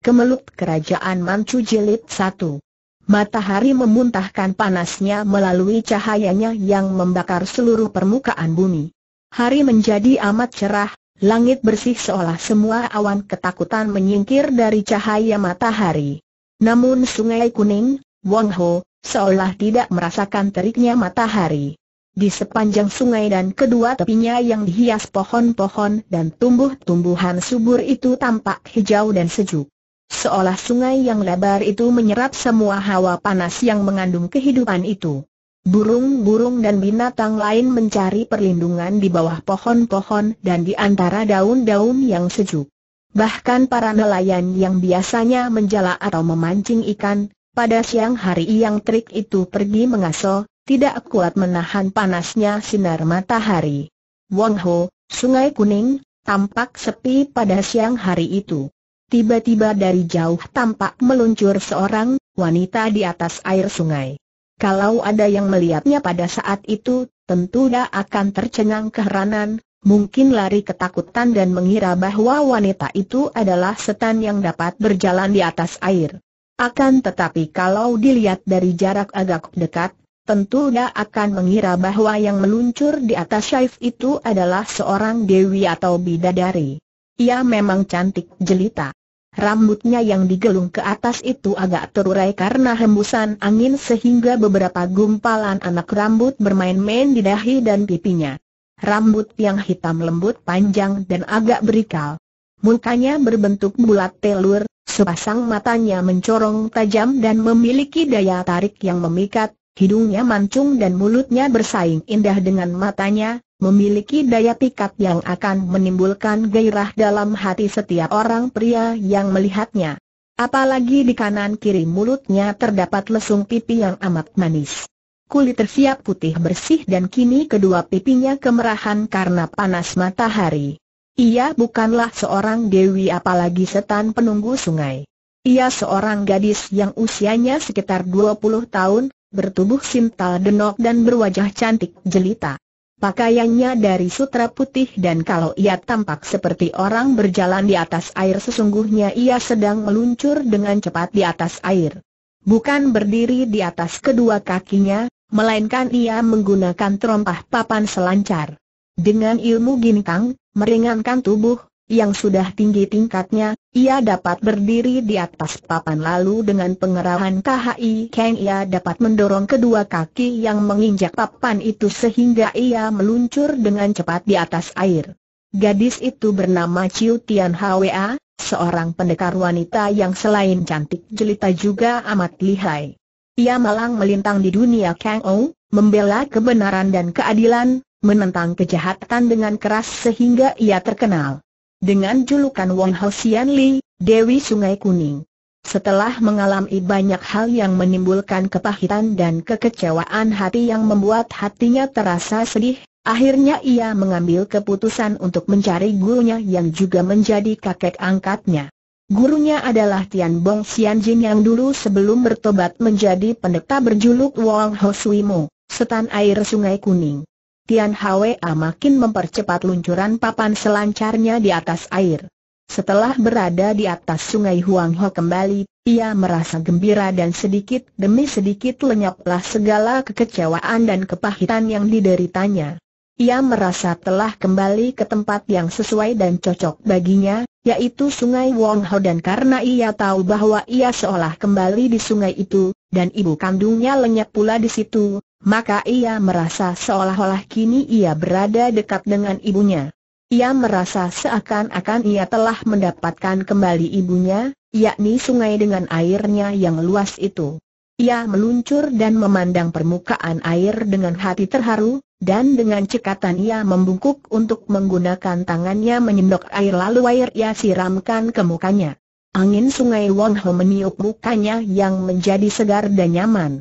Kemelut Kerajaan Manchu Jilid 1 Matahari memuntahkan panasnya melalui cahayanya yang membakar seluruh permukaan bumi. Hari menjadi amat cerah, langit bersih seolah semua awan ketakutan menyingkir dari cahaya matahari. Namun sungai kuning, Wang Ho, seolah tidak merasakan teriknya matahari. Di sepanjang sungai dan kedua tepinya yang dihias pohon-pohon dan tumbuh-tumbuhan subur itu tampak hijau dan sejuk. Seolah sungai yang lebar itu menyerap semua hawa panas yang mengandung kehidupan itu. Burung-burung dan binatang lain mencari perlindungan di bawah pohon-pohon dan di antara daun-daun yang sejuk. Bahkan para nelayan yang biasanya menjala atau memancing ikan, pada siang hari yang terik itu pergi mengaso, tidak kuat menahan panasnya sinar matahari. Wong Ho, Sungai Kuning, tampak sepi pada siang hari itu. Tiba-tiba dari jauh tampak meluncur seorang wanita di atas air sungai. Kalau ada yang melihatnya pada saat itu, tentu dia akan tercengang keheranan, mungkin lari ketakutan dan mengira bahwa wanita itu adalah setan yang dapat berjalan di atas air. Akan tetapi kalau dilihat dari jarak agak dekat, tentu dia akan mengira bahwa yang meluncur di atas Syaif itu adalah seorang dewi atau bidadari. Ia memang cantik jelita. Rambutnya yang digelung ke atas itu agak terurai karena hembusan angin sehingga beberapa gumpalan anak rambut bermain-main di dahi dan pipinya. Rambut yang hitam lembut panjang dan agak berikal. Mukanya berbentuk bulat telur, sepasang matanya mencorong tajam dan memiliki daya tarik yang memikat, hidungnya mancung dan mulutnya bersaing indah dengan matanya, memiliki daya pikat yang akan menimbulkan gairah dalam hati setiap orang pria yang melihatnya. Apalagi di kanan kiri mulutnya terdapat lesung pipi yang amat manis. Kulit tersiap putih bersih dan kini kedua pipinya kemerahan karena panas matahari. Ia bukanlah seorang dewi apalagi setan penunggu sungai. Ia seorang gadis yang usianya sekitar 20 tahun, bertubuh simtal denok dan berwajah cantik jelita. Pakaiannya dari sutra putih dan kalau ia tampak seperti orang berjalan di atas air sesungguhnya ia sedang meluncur dengan cepat di atas air. Bukan berdiri di atas kedua kakinya, melainkan ia menggunakan terompah papan selancar. Dengan ilmu gintang, meringankan tubuh, yang sudah tinggi tingkatnya, ia dapat berdiri di atas papan lalu dengan pengerahan KHI Kang ia dapat mendorong kedua kaki yang menginjak papan itu sehingga ia meluncur dengan cepat di atas air. Gadis itu bernama Chiu Tian Hwa, seorang pendekar wanita yang selain cantik jelita juga amat lihai. Ia malang melintang di dunia Kang o, membela kebenaran dan keadilan, menentang kejahatan dengan keras sehingga ia terkenal dengan julukan Wong Ho Xian Li, Dewi Sungai Kuning. Setelah mengalami banyak hal yang menimbulkan kepahitan dan kekecewaan hati yang membuat hatinya terasa sedih, akhirnya ia mengambil keputusan untuk mencari gurunya yang juga menjadi kakek angkatnya. Gurunya adalah Tian Bong Xian Jin yang dulu sebelum bertobat menjadi pendeta berjuluk Wong Ho Sui Mo, setan air sungai kuning. Tian Hwa makin mempercepat luncuran papan selancarnya di atas air. Setelah berada di atas sungai Huang Ho kembali, ia merasa gembira dan sedikit demi sedikit lenyaplah segala kekecewaan dan kepahitan yang dideritanya. Ia merasa telah kembali ke tempat yang sesuai dan cocok baginya, yaitu sungai Wong Ho dan karena ia tahu bahwa ia seolah kembali di sungai itu, dan ibu kandungnya lenyap pula di situ, maka ia merasa seolah-olah kini ia berada dekat dengan ibunya. Ia merasa seakan-akan ia telah mendapatkan kembali ibunya, yakni sungai dengan airnya yang luas itu. Ia meluncur dan memandang permukaan air dengan hati terharu, dan dengan cekatan ia membungkuk untuk menggunakan tangannya menyendok air lalu air ia siramkan ke mukanya. Angin sungai Wong Ho meniup mukanya yang menjadi segar dan nyaman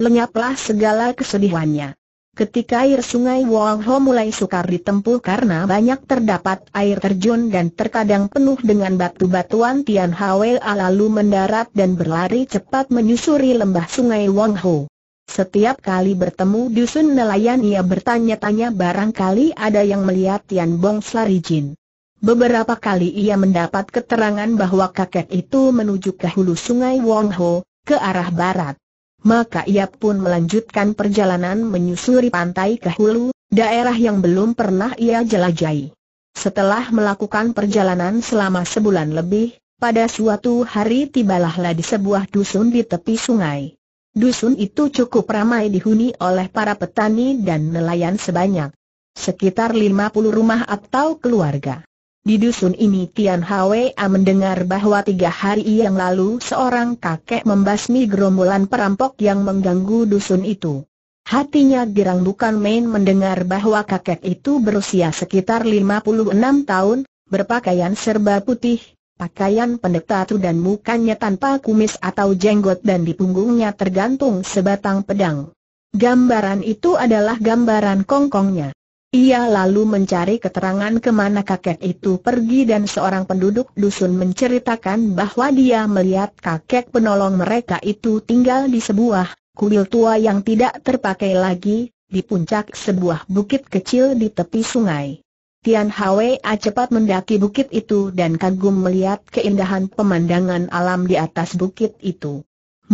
lenyaplah segala kesedihannya. Ketika air sungai Wangho mulai sukar ditempuh karena banyak terdapat air terjun dan terkadang penuh dengan batu-batuan Tian Hwa lalu mendarat dan berlari cepat menyusuri lembah sungai Wangho. Setiap kali bertemu dusun nelayan ia bertanya-tanya barangkali ada yang melihat Tian Bong Jin. Beberapa kali ia mendapat keterangan bahwa kakek itu menuju ke hulu sungai Wangho, ke arah barat maka ia pun melanjutkan perjalanan menyusuri pantai ke hulu, daerah yang belum pernah ia jelajahi. Setelah melakukan perjalanan selama sebulan lebih, pada suatu hari tibalahlah di sebuah dusun di tepi sungai. Dusun itu cukup ramai dihuni oleh para petani dan nelayan sebanyak sekitar 50 rumah atau keluarga. Di dusun ini Tian Hwa mendengar bahwa tiga hari yang lalu seorang kakek membasmi gerombolan perampok yang mengganggu dusun itu. Hatinya girang bukan main mendengar bahwa kakek itu berusia sekitar 56 tahun, berpakaian serba putih, pakaian pendeta tatu dan mukanya tanpa kumis atau jenggot dan di punggungnya tergantung sebatang pedang. Gambaran itu adalah gambaran kongkongnya. Ia lalu mencari keterangan kemana kakek itu pergi dan seorang penduduk dusun menceritakan bahwa dia melihat kakek penolong mereka itu tinggal di sebuah kuil tua yang tidak terpakai lagi, di puncak sebuah bukit kecil di tepi sungai. Tian Hwa cepat mendaki bukit itu dan kagum melihat keindahan pemandangan alam di atas bukit itu.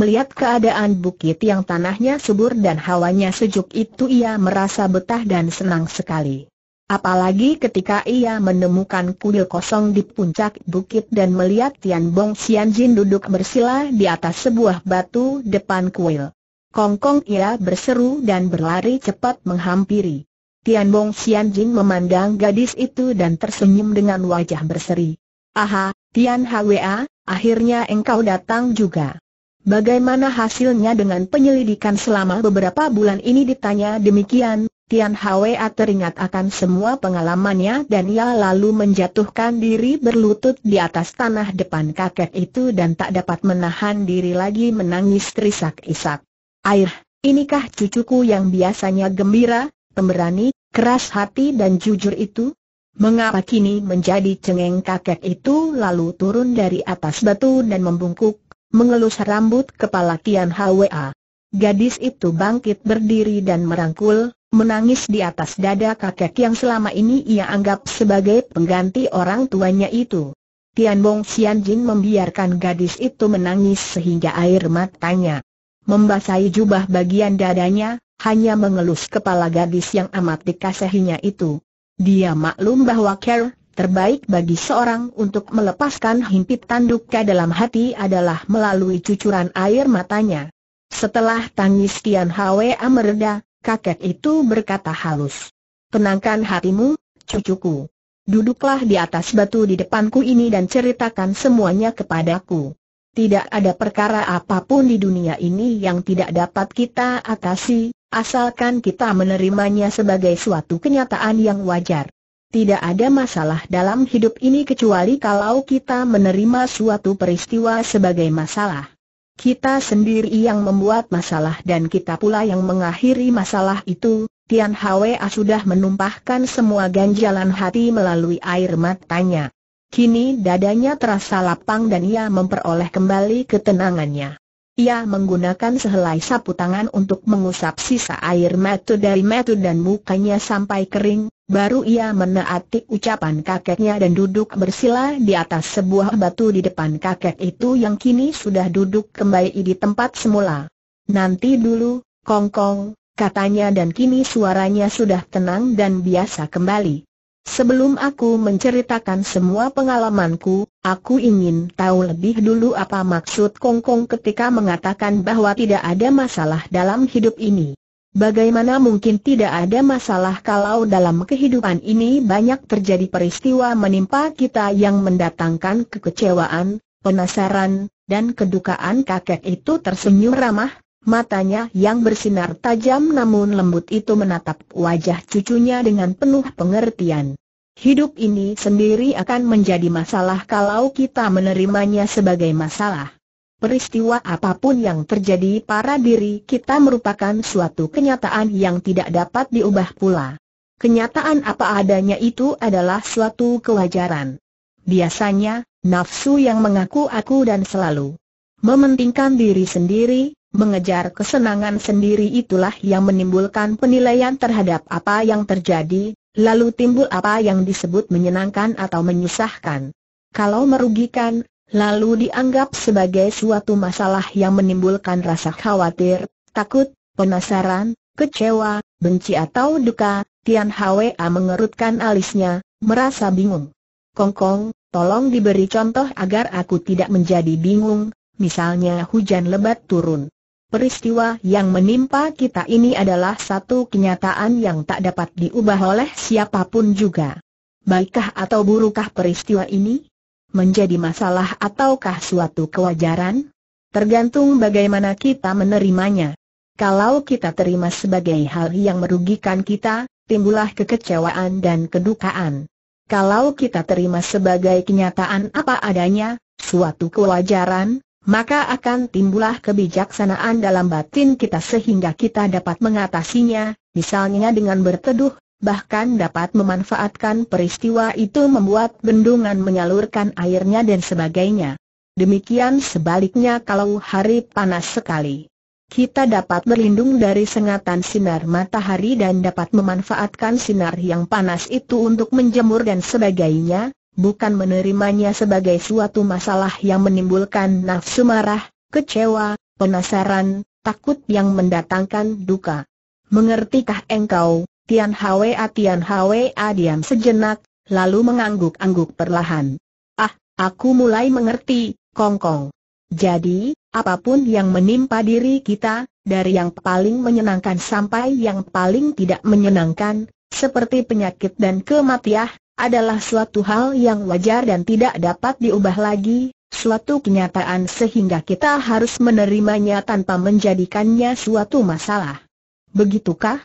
Melihat keadaan bukit yang tanahnya subur dan hawanya sejuk itu ia merasa betah dan senang sekali. Apalagi ketika ia menemukan kuil kosong di puncak bukit dan melihat Tian Bong Jin duduk bersila di atas sebuah batu depan kuil. Kongkong ia berseru dan berlari cepat menghampiri. Tian Bong Jin memandang gadis itu dan tersenyum dengan wajah berseri. Aha, Tian Hwa, akhirnya engkau datang juga. Bagaimana hasilnya dengan penyelidikan selama beberapa bulan ini ditanya demikian, Tian Hwa teringat akan semua pengalamannya dan ia lalu menjatuhkan diri berlutut di atas tanah depan kakek itu dan tak dapat menahan diri lagi menangis terisak-isak. Air, inikah cucuku yang biasanya gembira, pemberani, keras hati dan jujur itu? Mengapa kini menjadi cengeng kakek itu lalu turun dari atas batu dan membungkuk mengelus rambut kepala Tian Hwa. Gadis itu bangkit berdiri dan merangkul, menangis di atas dada kakek yang selama ini ia anggap sebagai pengganti orang tuanya itu. Tian Bong Xian Jin membiarkan gadis itu menangis sehingga air matanya membasahi jubah bagian dadanya, hanya mengelus kepala gadis yang amat dikasihinya itu. Dia maklum bahwa ker terbaik bagi seorang untuk melepaskan himpit tanduknya dalam hati adalah melalui cucuran air matanya. Setelah tangis Tian Hwa mereda, kakek itu berkata halus. Tenangkan hatimu, cucuku. Duduklah di atas batu di depanku ini dan ceritakan semuanya kepadaku. Tidak ada perkara apapun di dunia ini yang tidak dapat kita atasi, asalkan kita menerimanya sebagai suatu kenyataan yang wajar tidak ada masalah dalam hidup ini kecuali kalau kita menerima suatu peristiwa sebagai masalah. Kita sendiri yang membuat masalah dan kita pula yang mengakhiri masalah itu, Tian Hwa sudah menumpahkan semua ganjalan hati melalui air matanya. Kini dadanya terasa lapang dan ia memperoleh kembali ketenangannya. Ia menggunakan sehelai sapu tangan untuk mengusap sisa air mata dari mata dan mukanya sampai kering, baru ia menaati ucapan kakeknya dan duduk bersila di atas sebuah batu di depan kakek itu yang kini sudah duduk kembali di tempat semula. Nanti dulu, kongkong, katanya dan kini suaranya sudah tenang dan biasa kembali. Sebelum aku menceritakan semua pengalamanku, aku ingin tahu lebih dulu apa maksud Kong Kong ketika mengatakan bahwa tidak ada masalah dalam hidup ini. Bagaimana mungkin tidak ada masalah kalau dalam kehidupan ini banyak terjadi peristiwa menimpa kita yang mendatangkan kekecewaan, penasaran, dan kedukaan kakek itu tersenyum ramah, Matanya yang bersinar tajam namun lembut itu menatap wajah cucunya dengan penuh pengertian. Hidup ini sendiri akan menjadi masalah kalau kita menerimanya sebagai masalah. Peristiwa apapun yang terjadi pada diri kita merupakan suatu kenyataan yang tidak dapat diubah pula. Kenyataan apa adanya itu adalah suatu kewajaran. Biasanya, nafsu yang mengaku aku dan selalu mementingkan diri sendiri, Mengejar kesenangan sendiri itulah yang menimbulkan penilaian terhadap apa yang terjadi, lalu timbul apa yang disebut menyenangkan atau menyusahkan. Kalau merugikan, lalu dianggap sebagai suatu masalah yang menimbulkan rasa khawatir, takut, penasaran, kecewa, benci atau duka, Tian Hwa mengerutkan alisnya, merasa bingung. Kongkong, tolong diberi contoh agar aku tidak menjadi bingung, misalnya hujan lebat turun. Peristiwa yang menimpa kita ini adalah satu kenyataan yang tak dapat diubah oleh siapapun juga. Baikkah atau burukkah peristiwa ini? Menjadi masalah ataukah suatu kewajaran? Tergantung bagaimana kita menerimanya. Kalau kita terima sebagai hal yang merugikan kita, timbullah kekecewaan dan kedukaan. Kalau kita terima sebagai kenyataan apa adanya, suatu kewajaran, maka akan timbullah kebijaksanaan dalam batin kita sehingga kita dapat mengatasinya, misalnya dengan berteduh, bahkan dapat memanfaatkan peristiwa itu membuat bendungan menyalurkan airnya dan sebagainya. Demikian sebaliknya kalau hari panas sekali. Kita dapat berlindung dari sengatan sinar matahari dan dapat memanfaatkan sinar yang panas itu untuk menjemur dan sebagainya, bukan menerimanya sebagai suatu masalah yang menimbulkan nafsu marah, kecewa, penasaran, takut yang mendatangkan duka. Mengertikah engkau, Tian Hwa Tian Hwa diam sejenak, lalu mengangguk-angguk perlahan. Ah, aku mulai mengerti, Kong Kong. Jadi, apapun yang menimpa diri kita, dari yang paling menyenangkan sampai yang paling tidak menyenangkan, seperti penyakit dan kematian, adalah suatu hal yang wajar dan tidak dapat diubah lagi, suatu kenyataan sehingga kita harus menerimanya tanpa menjadikannya suatu masalah. Begitukah?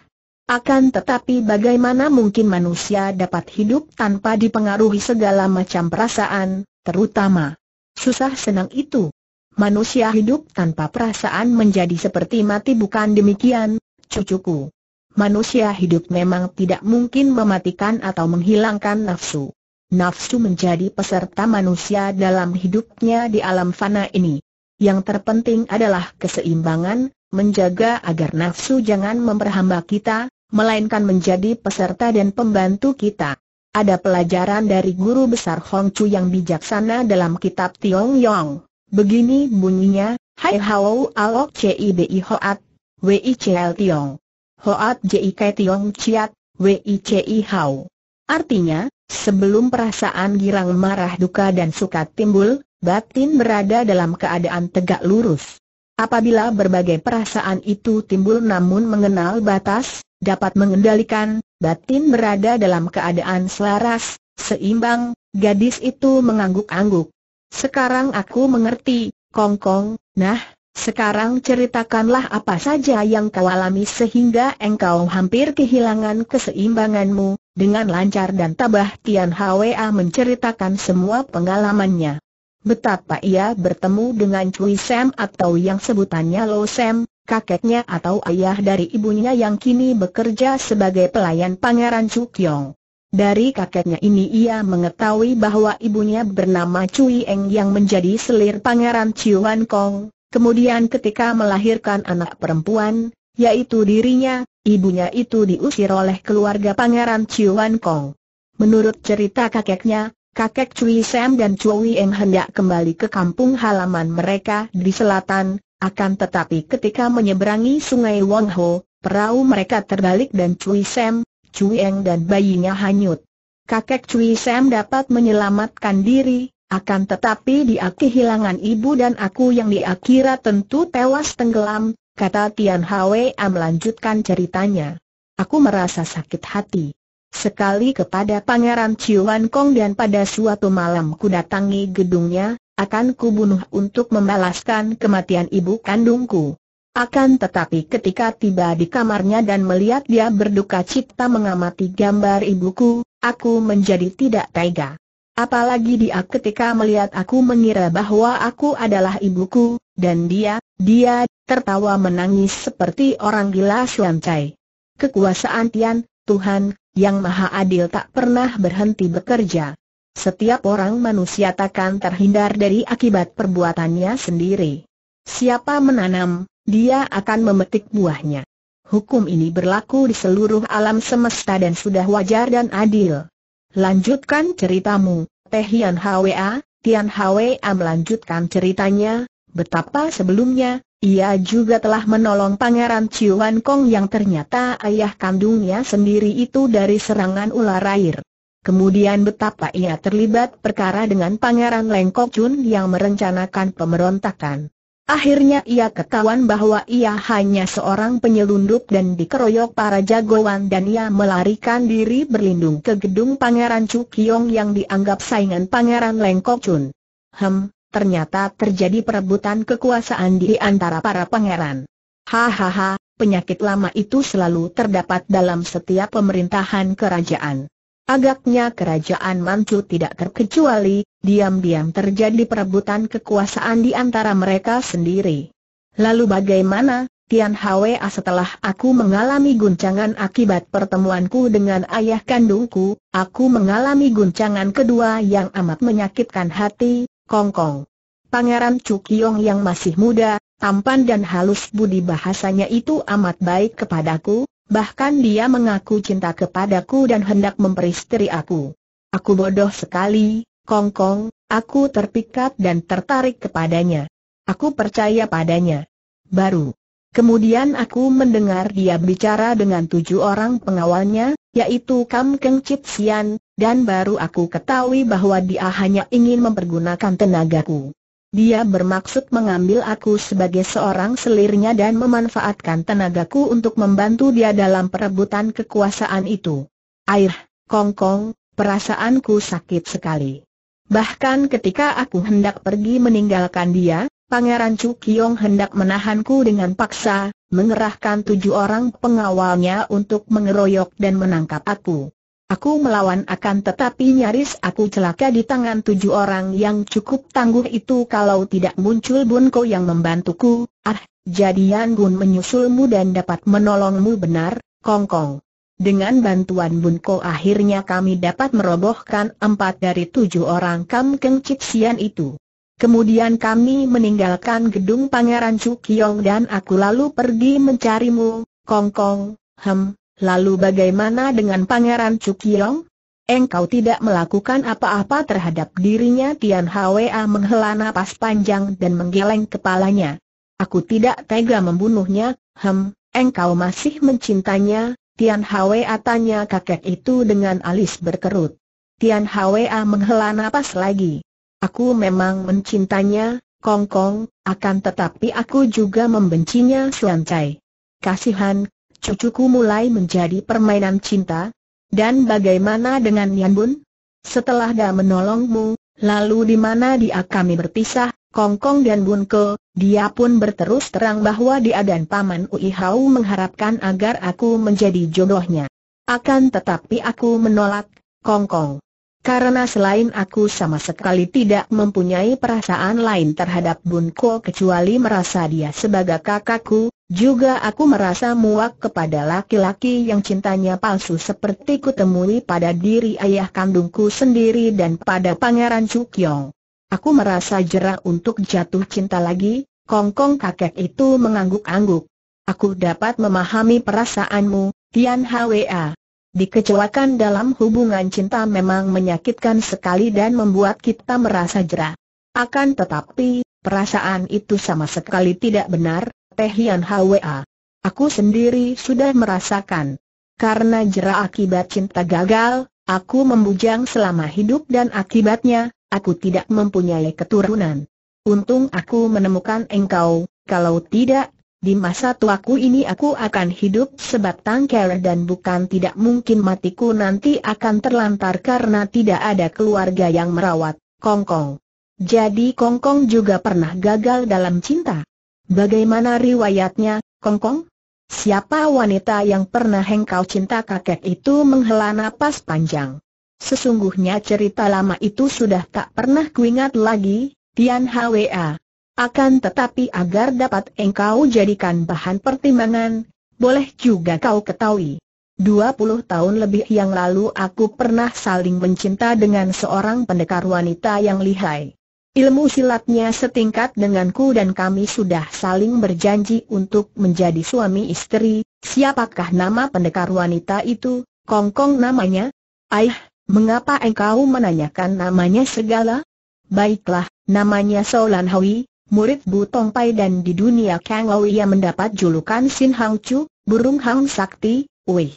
Akan tetapi bagaimana mungkin manusia dapat hidup tanpa dipengaruhi segala macam perasaan, terutama susah senang itu? Manusia hidup tanpa perasaan menjadi seperti mati bukan demikian, cucuku manusia hidup memang tidak mungkin mematikan atau menghilangkan nafsu. Nafsu menjadi peserta manusia dalam hidupnya di alam fana ini. Yang terpenting adalah keseimbangan, menjaga agar nafsu jangan memperhamba kita, melainkan menjadi peserta dan pembantu kita. Ada pelajaran dari guru besar Hong Chu yang bijaksana dalam kitab Tiong Yong. Begini bunyinya, Hai Hao Aok Cibi Hoat, Wei Chel Tiong. Hoat Jik Tiong Chiat, Wici Hao. Artinya, sebelum perasaan girang marah duka dan suka timbul, batin berada dalam keadaan tegak lurus. Apabila berbagai perasaan itu timbul namun mengenal batas, dapat mengendalikan, batin berada dalam keadaan selaras, seimbang, gadis itu mengangguk-angguk. Sekarang aku mengerti, Kongkong, nah, sekarang ceritakanlah apa saja yang kau alami sehingga engkau hampir kehilangan keseimbanganmu, dengan lancar dan tabah Tian Hwa menceritakan semua pengalamannya. Betapa ia bertemu dengan Cui Sam atau yang sebutannya Lo Sam, kakeknya atau ayah dari ibunya yang kini bekerja sebagai pelayan Pangeran Cukyong. Dari kakeknya ini ia mengetahui bahwa ibunya bernama Cui Eng yang menjadi selir Pangeran Ciuan Kong, Kemudian ketika melahirkan anak perempuan, yaitu dirinya, ibunya itu diusir oleh keluarga Pangeran Chiuan Kong. Menurut cerita kakeknya, kakek Cui Sam dan Cui Eng hendak kembali ke kampung halaman mereka di selatan, akan tetapi ketika menyeberangi sungai Wong Ho, perahu mereka terbalik dan Cui Sam, Cui Eng dan bayinya hanyut. Kakek Cui Sam dapat menyelamatkan diri, akan tetapi dia kehilangan ibu dan aku yang dia kira tentu tewas tenggelam, kata Tian Hwa melanjutkan ceritanya. Aku merasa sakit hati. Sekali kepada Pangeran Wan Kong dan pada suatu malam ku datangi gedungnya, akan kubunuh untuk membalaskan kematian ibu kandungku. Akan tetapi ketika tiba di kamarnya dan melihat dia berduka cipta mengamati gambar ibuku, aku menjadi tidak tega. Apalagi dia ketika melihat aku mengira bahwa aku adalah ibuku, dan dia, dia, tertawa menangis seperti orang gila Suan Cai. Kekuasaan Tian, Tuhan, yang maha adil tak pernah berhenti bekerja. Setiap orang manusia takkan terhindar dari akibat perbuatannya sendiri. Siapa menanam, dia akan memetik buahnya. Hukum ini berlaku di seluruh alam semesta dan sudah wajar dan adil. Lanjutkan ceritamu, Teh Hian Hwa, Tian Hwa melanjutkan ceritanya, betapa sebelumnya, ia juga telah menolong Pangeran Ciuan Kong yang ternyata ayah kandungnya sendiri itu dari serangan ular air. Kemudian betapa ia terlibat perkara dengan Pangeran Lengkok Chun yang merencanakan pemberontakan. Akhirnya ia ketahuan bahwa ia hanya seorang penyelundup dan dikeroyok para jagoan dan ia melarikan diri berlindung ke gedung Pangeran Cukyong yang dianggap saingan Pangeran Lengkok Chun. Hem, ternyata terjadi perebutan kekuasaan di antara para pangeran. Hahaha, penyakit lama itu selalu terdapat dalam setiap pemerintahan kerajaan. Agaknya kerajaan Manchu tidak terkecuali, diam-diam terjadi perebutan kekuasaan di antara mereka sendiri. Lalu bagaimana, Tian Hwa setelah aku mengalami guncangan akibat pertemuanku dengan ayah kandungku, aku mengalami guncangan kedua yang amat menyakitkan hati, Kong Kong. Pangeran Cukyong yang masih muda, tampan dan halus budi bahasanya itu amat baik kepadaku, Bahkan dia mengaku cinta kepadaku dan hendak memperistri aku. Aku bodoh sekali, kongkong, aku terpikat dan tertarik kepadanya. Aku percaya padanya. Baru. Kemudian aku mendengar dia bicara dengan tujuh orang pengawalnya, yaitu Kam Keng Chit Sian, dan baru aku ketahui bahwa dia hanya ingin mempergunakan tenagaku. Dia bermaksud mengambil aku sebagai seorang selirnya dan memanfaatkan tenagaku untuk membantu dia dalam perebutan kekuasaan itu. Air, kongkong, perasaanku sakit sekali. Bahkan ketika aku hendak pergi meninggalkan dia, Pangeran Chu Kiong hendak menahanku dengan paksa, mengerahkan tujuh orang pengawalnya untuk mengeroyok dan menangkap aku. Aku melawan akan tetapi nyaris aku celaka di tangan tujuh orang yang cukup tangguh itu kalau tidak muncul Bunko yang membantuku. Ah, jadi Yan Gun menyusulmu dan dapat menolongmu benar, Kong Kong. Dengan bantuan Bunko akhirnya kami dapat merobohkan empat dari tujuh orang Kam Keng Cik Sian itu. Kemudian kami meninggalkan gedung Pangeran Chu Kiong dan aku lalu pergi mencarimu, Kong Kong, hem, Lalu bagaimana dengan Pangeran Cukilong? Engkau tidak melakukan apa-apa terhadap dirinya Tian Hwa menghela napas panjang dan menggeleng kepalanya. Aku tidak tega membunuhnya, hem, engkau masih mencintanya? Tian Hwa tanya kakek itu dengan alis berkerut. Tian Hwa menghela napas lagi. Aku memang mencintanya, Kong Kong, akan tetapi aku juga membencinya Cai. Kasihan, cucuku mulai menjadi permainan cinta? Dan bagaimana dengan Yan Bun? Setelah dia menolongmu, lalu di mana dia kami berpisah, Kong Kong dan Bun Ko? dia pun berterus terang bahwa dia dan Paman Ui Hau mengharapkan agar aku menjadi jodohnya. Akan tetapi aku menolak, Kong Kong, Karena selain aku sama sekali tidak mempunyai perasaan lain terhadap Bun Ko kecuali merasa dia sebagai kakakku, juga aku merasa muak kepada laki-laki yang cintanya palsu seperti kutemui pada diri ayah kandungku sendiri dan pada pangeran Cukyong. Aku merasa jerah untuk jatuh cinta lagi, kongkong kakek itu mengangguk-angguk. Aku dapat memahami perasaanmu, Tian Hwa. Dikecewakan dalam hubungan cinta memang menyakitkan sekali dan membuat kita merasa jerah. Akan tetapi, perasaan itu sama sekali tidak benar, Tehian Hian Hwa. Aku sendiri sudah merasakan. Karena jera akibat cinta gagal, aku membujang selama hidup dan akibatnya, aku tidak mempunyai keturunan. Untung aku menemukan engkau, kalau tidak, di masa tuaku ini aku akan hidup sebatang kara dan bukan tidak mungkin matiku nanti akan terlantar karena tidak ada keluarga yang merawat, kongkong. Jadi kongkong juga pernah gagal dalam cinta. Bagaimana riwayatnya, Kongkong? Siapa wanita yang pernah engkau cinta kakek itu menghela napas panjang. Sesungguhnya cerita lama itu sudah tak pernah kuingat lagi, Tian Hwa. Akan tetapi agar dapat engkau jadikan bahan pertimbangan, boleh juga kau ketahui. 20 tahun lebih yang lalu aku pernah saling mencinta dengan seorang pendekar wanita yang lihai. Ilmu silatnya setingkat denganku dan kami sudah saling berjanji untuk menjadi suami istri. Siapakah nama pendekar wanita itu? Kongkong -kong namanya? Aih, mengapa engkau menanyakan namanya segala? Baiklah, namanya Solan Hui, murid Bu Tong Pai dan di dunia Kang Lau ia mendapat julukan Sin Hang Chu, burung hang sakti, wih.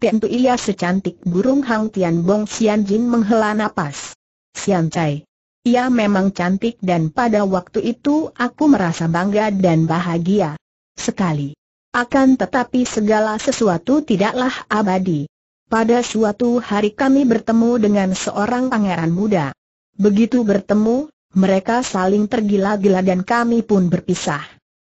Tentu ia secantik burung hang Tian Bong Xian Jin menghela napas. Sian Cai. Ia memang cantik dan pada waktu itu aku merasa bangga dan bahagia sekali. Akan tetapi segala sesuatu tidaklah abadi. Pada suatu hari kami bertemu dengan seorang pangeran muda. Begitu bertemu, mereka saling tergila-gila dan kami pun berpisah.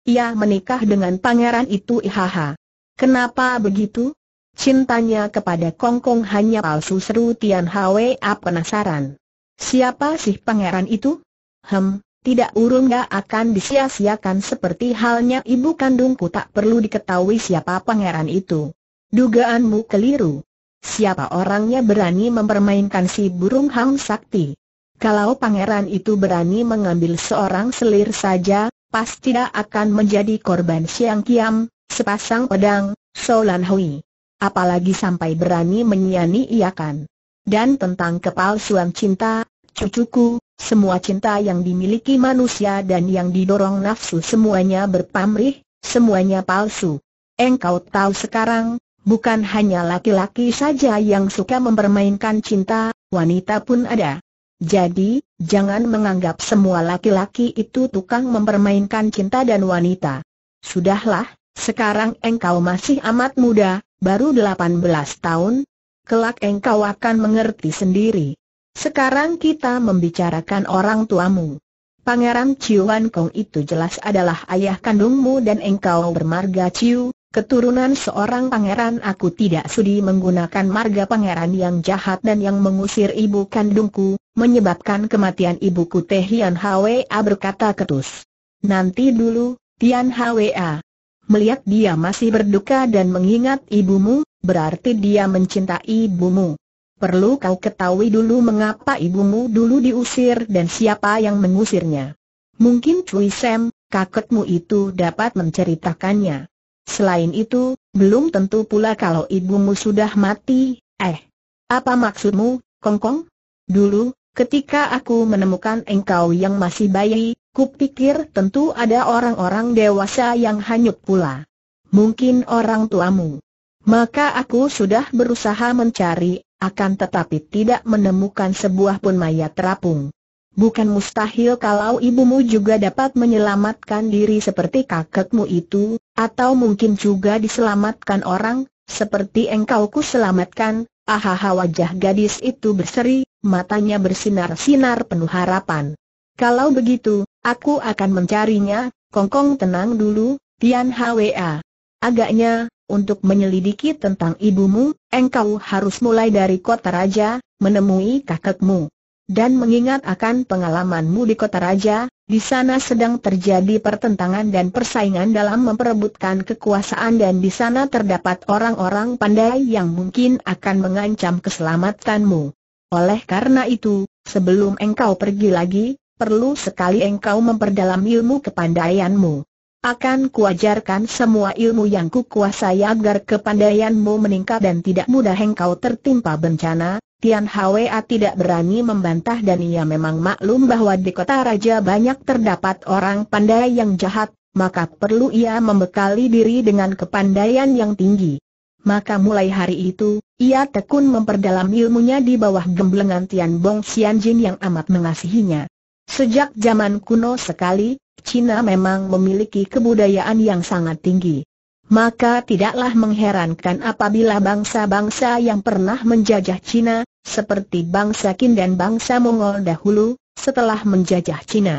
Ia menikah dengan pangeran itu Ihaha. Kenapa begitu? Cintanya kepada Kongkong hanya palsu seru Tian Hwa ah, penasaran. Siapa sih pangeran itu? Hem, tidak urung gak akan disia-siakan seperti halnya ibu kandungku tak perlu diketahui siapa pangeran itu. Dugaanmu keliru. Siapa orangnya berani mempermainkan si burung hang sakti? Kalau pangeran itu berani mengambil seorang selir saja, pasti tidak akan menjadi korban siang kiam, sepasang pedang, Solan Hui. Apalagi sampai berani menyiani iakan dan tentang kepalsuan cinta, cucuku, semua cinta yang dimiliki manusia dan yang didorong nafsu semuanya berpamrih, semuanya palsu. Engkau tahu sekarang, bukan hanya laki-laki saja yang suka mempermainkan cinta, wanita pun ada. Jadi, jangan menganggap semua laki-laki itu tukang mempermainkan cinta dan wanita. Sudahlah, sekarang engkau masih amat muda, baru 18 tahun, kelak engkau akan mengerti sendiri. Sekarang kita membicarakan orang tuamu. Pangeran Wan Kong itu jelas adalah ayah kandungmu dan engkau bermarga Ciu, keturunan seorang pangeran aku tidak sudi menggunakan marga pangeran yang jahat dan yang mengusir ibu kandungku, menyebabkan kematian ibuku Tehian Hian Hwa berkata ketus. Nanti dulu, Tian Hwa. Melihat dia masih berduka dan mengingat ibumu, berarti dia mencintai ibumu. Perlu kau ketahui dulu mengapa ibumu dulu diusir dan siapa yang mengusirnya. Mungkin Cui Sam, kakekmu itu dapat menceritakannya. Selain itu, belum tentu pula kalau ibumu sudah mati, eh. Apa maksudmu, Kongkong? Dulu, ketika aku menemukan engkau yang masih bayi, kupikir tentu ada orang-orang dewasa yang hanyut pula. Mungkin orang tuamu. Maka aku sudah berusaha mencari, akan tetapi tidak menemukan sebuah pun mayat terapung. Bukan mustahil kalau ibumu juga dapat menyelamatkan diri seperti kakekmu itu, atau mungkin juga diselamatkan orang, seperti engkau ku selamatkan, ahaha wajah gadis itu berseri, matanya bersinar-sinar penuh harapan. Kalau begitu, aku akan mencarinya, kongkong tenang dulu, Tian Hwa. Agaknya, untuk menyelidiki tentang ibumu, engkau harus mulai dari kota raja, menemui kakakmu, Dan mengingat akan pengalamanmu di kota raja, di sana sedang terjadi pertentangan dan persaingan dalam memperebutkan kekuasaan dan di sana terdapat orang-orang pandai yang mungkin akan mengancam keselamatanmu. Oleh karena itu, sebelum engkau pergi lagi, perlu sekali engkau memperdalam ilmu kepandaianmu. Akan kuajarkan semua ilmu yang kukuasai agar kepandaianmu meningkat dan tidak mudah engkau tertimpa bencana. Tian Hwa tidak berani membantah dan ia memang maklum bahwa di kota raja banyak terdapat orang pandai yang jahat, maka perlu ia membekali diri dengan kepandaian yang tinggi. Maka mulai hari itu, ia tekun memperdalam ilmunya di bawah gemblengan Tian Bong Xianjin yang amat mengasihinya. Sejak zaman kuno sekali, Cina memang memiliki kebudayaan yang sangat tinggi. Maka tidaklah mengherankan apabila bangsa-bangsa yang pernah menjajah Cina, seperti bangsa Qin dan bangsa Mongol dahulu, setelah menjajah Cina.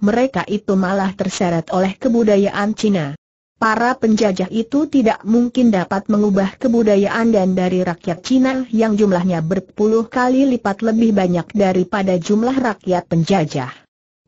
Mereka itu malah terseret oleh kebudayaan Cina. Para penjajah itu tidak mungkin dapat mengubah kebudayaan dan dari rakyat Cina yang jumlahnya berpuluh kali lipat lebih banyak daripada jumlah rakyat penjajah.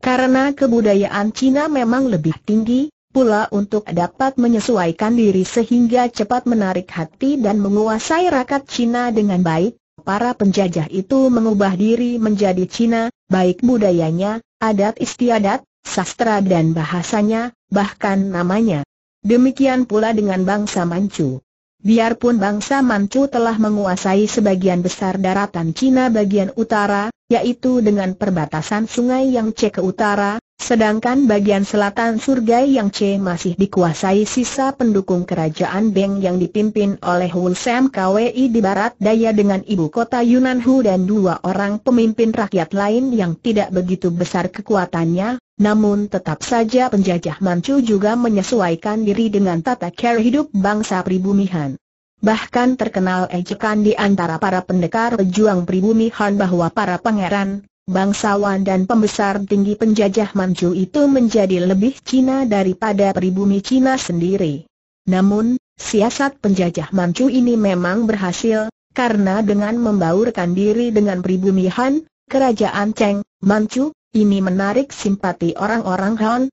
Karena kebudayaan Cina memang lebih tinggi, pula untuk dapat menyesuaikan diri sehingga cepat menarik hati dan menguasai rakyat Cina dengan baik, para penjajah itu mengubah diri menjadi Cina, baik budayanya, adat istiadat, sastra dan bahasanya, bahkan namanya. Demikian pula dengan bangsa Manchu. Biarpun bangsa Manchu telah menguasai sebagian besar daratan Cina bagian utara, yaitu dengan perbatasan sungai Yangtze ke utara, Sedangkan bagian selatan surga yang C masih dikuasai sisa pendukung kerajaan Beng yang dipimpin oleh Wu Sam KWI di barat daya dengan ibu kota Yunan Hu dan dua orang pemimpin rakyat lain yang tidak begitu besar kekuatannya, namun tetap saja penjajah Manchu juga menyesuaikan diri dengan tata cara hidup bangsa pribumi Han. Bahkan terkenal ejekan di antara para pendekar pejuang pribumi Han bahwa para pangeran, bangsawan dan pembesar tinggi penjajah Manchu itu menjadi lebih Cina daripada pribumi Cina sendiri. Namun, siasat penjajah Manchu ini memang berhasil, karena dengan membaurkan diri dengan pribumi Han, kerajaan Cheng, Manchu, ini menarik simpati orang-orang Han.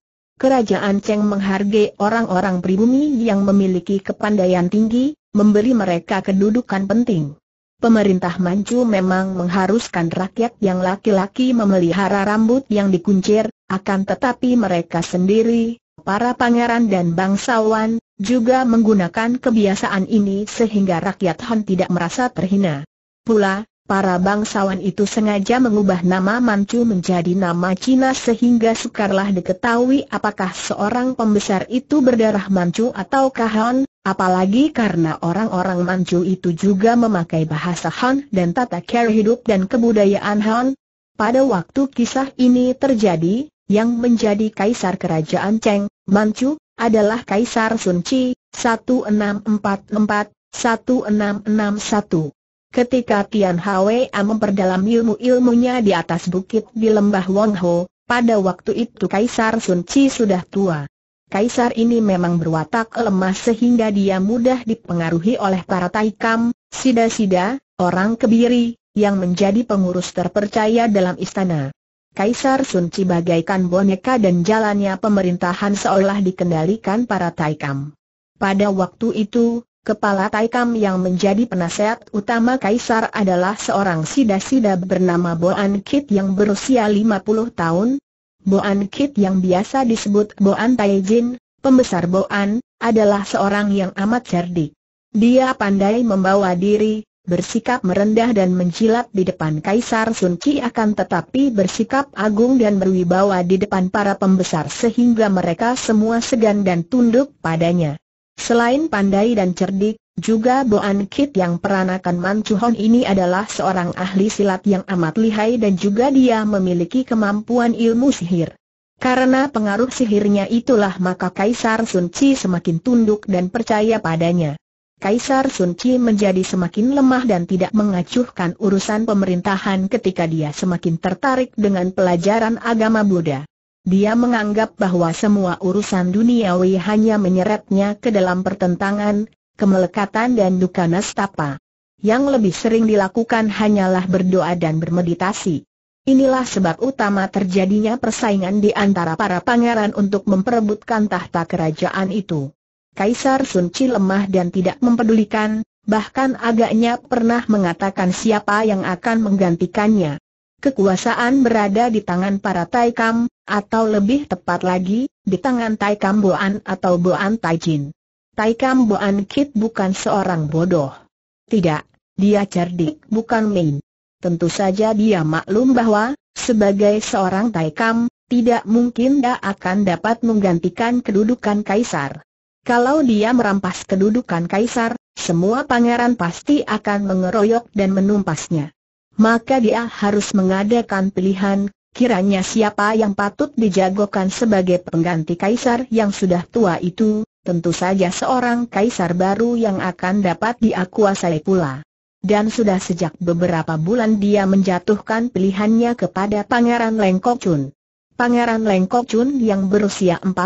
Kerajaan Cheng menghargai orang-orang pribumi yang memiliki kepandaian tinggi, memberi mereka kedudukan penting. Pemerintah Manchu memang mengharuskan rakyat yang laki-laki memelihara rambut yang dikuncir, akan tetapi mereka sendiri, para pangeran dan bangsawan, juga menggunakan kebiasaan ini sehingga rakyat Han tidak merasa terhina. Pula, Para bangsawan itu sengaja mengubah nama Manchu menjadi nama Cina sehingga sukarlah diketahui apakah seorang pembesar itu berdarah Manchu atau Han, apalagi karena orang-orang Manchu itu juga memakai bahasa Han dan tata cara hidup dan kebudayaan Han. Pada waktu kisah ini terjadi, yang menjadi kaisar kerajaan Cheng, Manchu, adalah Kaisar Sun Chi, 1644-1661. Ketika Tian Hwa memperdalam ilmu-ilmunya di atas bukit di lembah Wong pada waktu itu Kaisar Sun Chi sudah tua. Kaisar ini memang berwatak lemah sehingga dia mudah dipengaruhi oleh para taikam, sida-sida, orang kebiri, yang menjadi pengurus terpercaya dalam istana. Kaisar Sun Chi bagaikan boneka dan jalannya pemerintahan seolah dikendalikan para taikam. Pada waktu itu, Kepala Taikam yang menjadi penasehat utama Kaisar adalah seorang sida-sida bernama Boan Kit yang berusia 50 tahun. Boan Kit yang biasa disebut Boan Taijin, pembesar Boan, adalah seorang yang amat cerdik. Dia pandai membawa diri, bersikap merendah dan menjilat di depan Kaisar Sun Chi akan tetapi bersikap agung dan berwibawa di depan para pembesar sehingga mereka semua segan dan tunduk padanya. Selain pandai dan cerdik, juga Boan Kit yang peranakan Mancuhon ini adalah seorang ahli silat yang amat lihai dan juga dia memiliki kemampuan ilmu sihir. Karena pengaruh sihirnya itulah maka Kaisar Sun Chi semakin tunduk dan percaya padanya. Kaisar Sun Chi menjadi semakin lemah dan tidak mengacuhkan urusan pemerintahan ketika dia semakin tertarik dengan pelajaran agama Buddha. Dia menganggap bahwa semua urusan duniawi hanya menyeretnya ke dalam pertentangan, kemelekatan dan duka nastapa. Yang lebih sering dilakukan hanyalah berdoa dan bermeditasi. Inilah sebab utama terjadinya persaingan di antara para pangeran untuk memperebutkan tahta kerajaan itu. Kaisar Sun Chi lemah dan tidak mempedulikan, bahkan agaknya pernah mengatakan siapa yang akan menggantikannya. Kekuasaan berada di tangan para Taikam, atau lebih tepat lagi, di tangan Tai Kamboan atau Boan Tai Jin. Tai Kamboan Kit bukan seorang bodoh. Tidak, dia cerdik bukan main. Tentu saja dia maklum bahwa, sebagai seorang Tai Kam, tidak mungkin dia akan dapat menggantikan kedudukan kaisar. Kalau dia merampas kedudukan kaisar, semua pangeran pasti akan mengeroyok dan menumpasnya. Maka dia harus mengadakan pilihan, Kiranya siapa yang patut dijagokan sebagai pengganti kaisar yang sudah tua itu, tentu saja seorang kaisar baru yang akan dapat diakui pula. Dan sudah sejak beberapa bulan dia menjatuhkan pilihannya kepada Pangeran Lengkok Chun. Pangeran Lengkok Chun yang berusia 40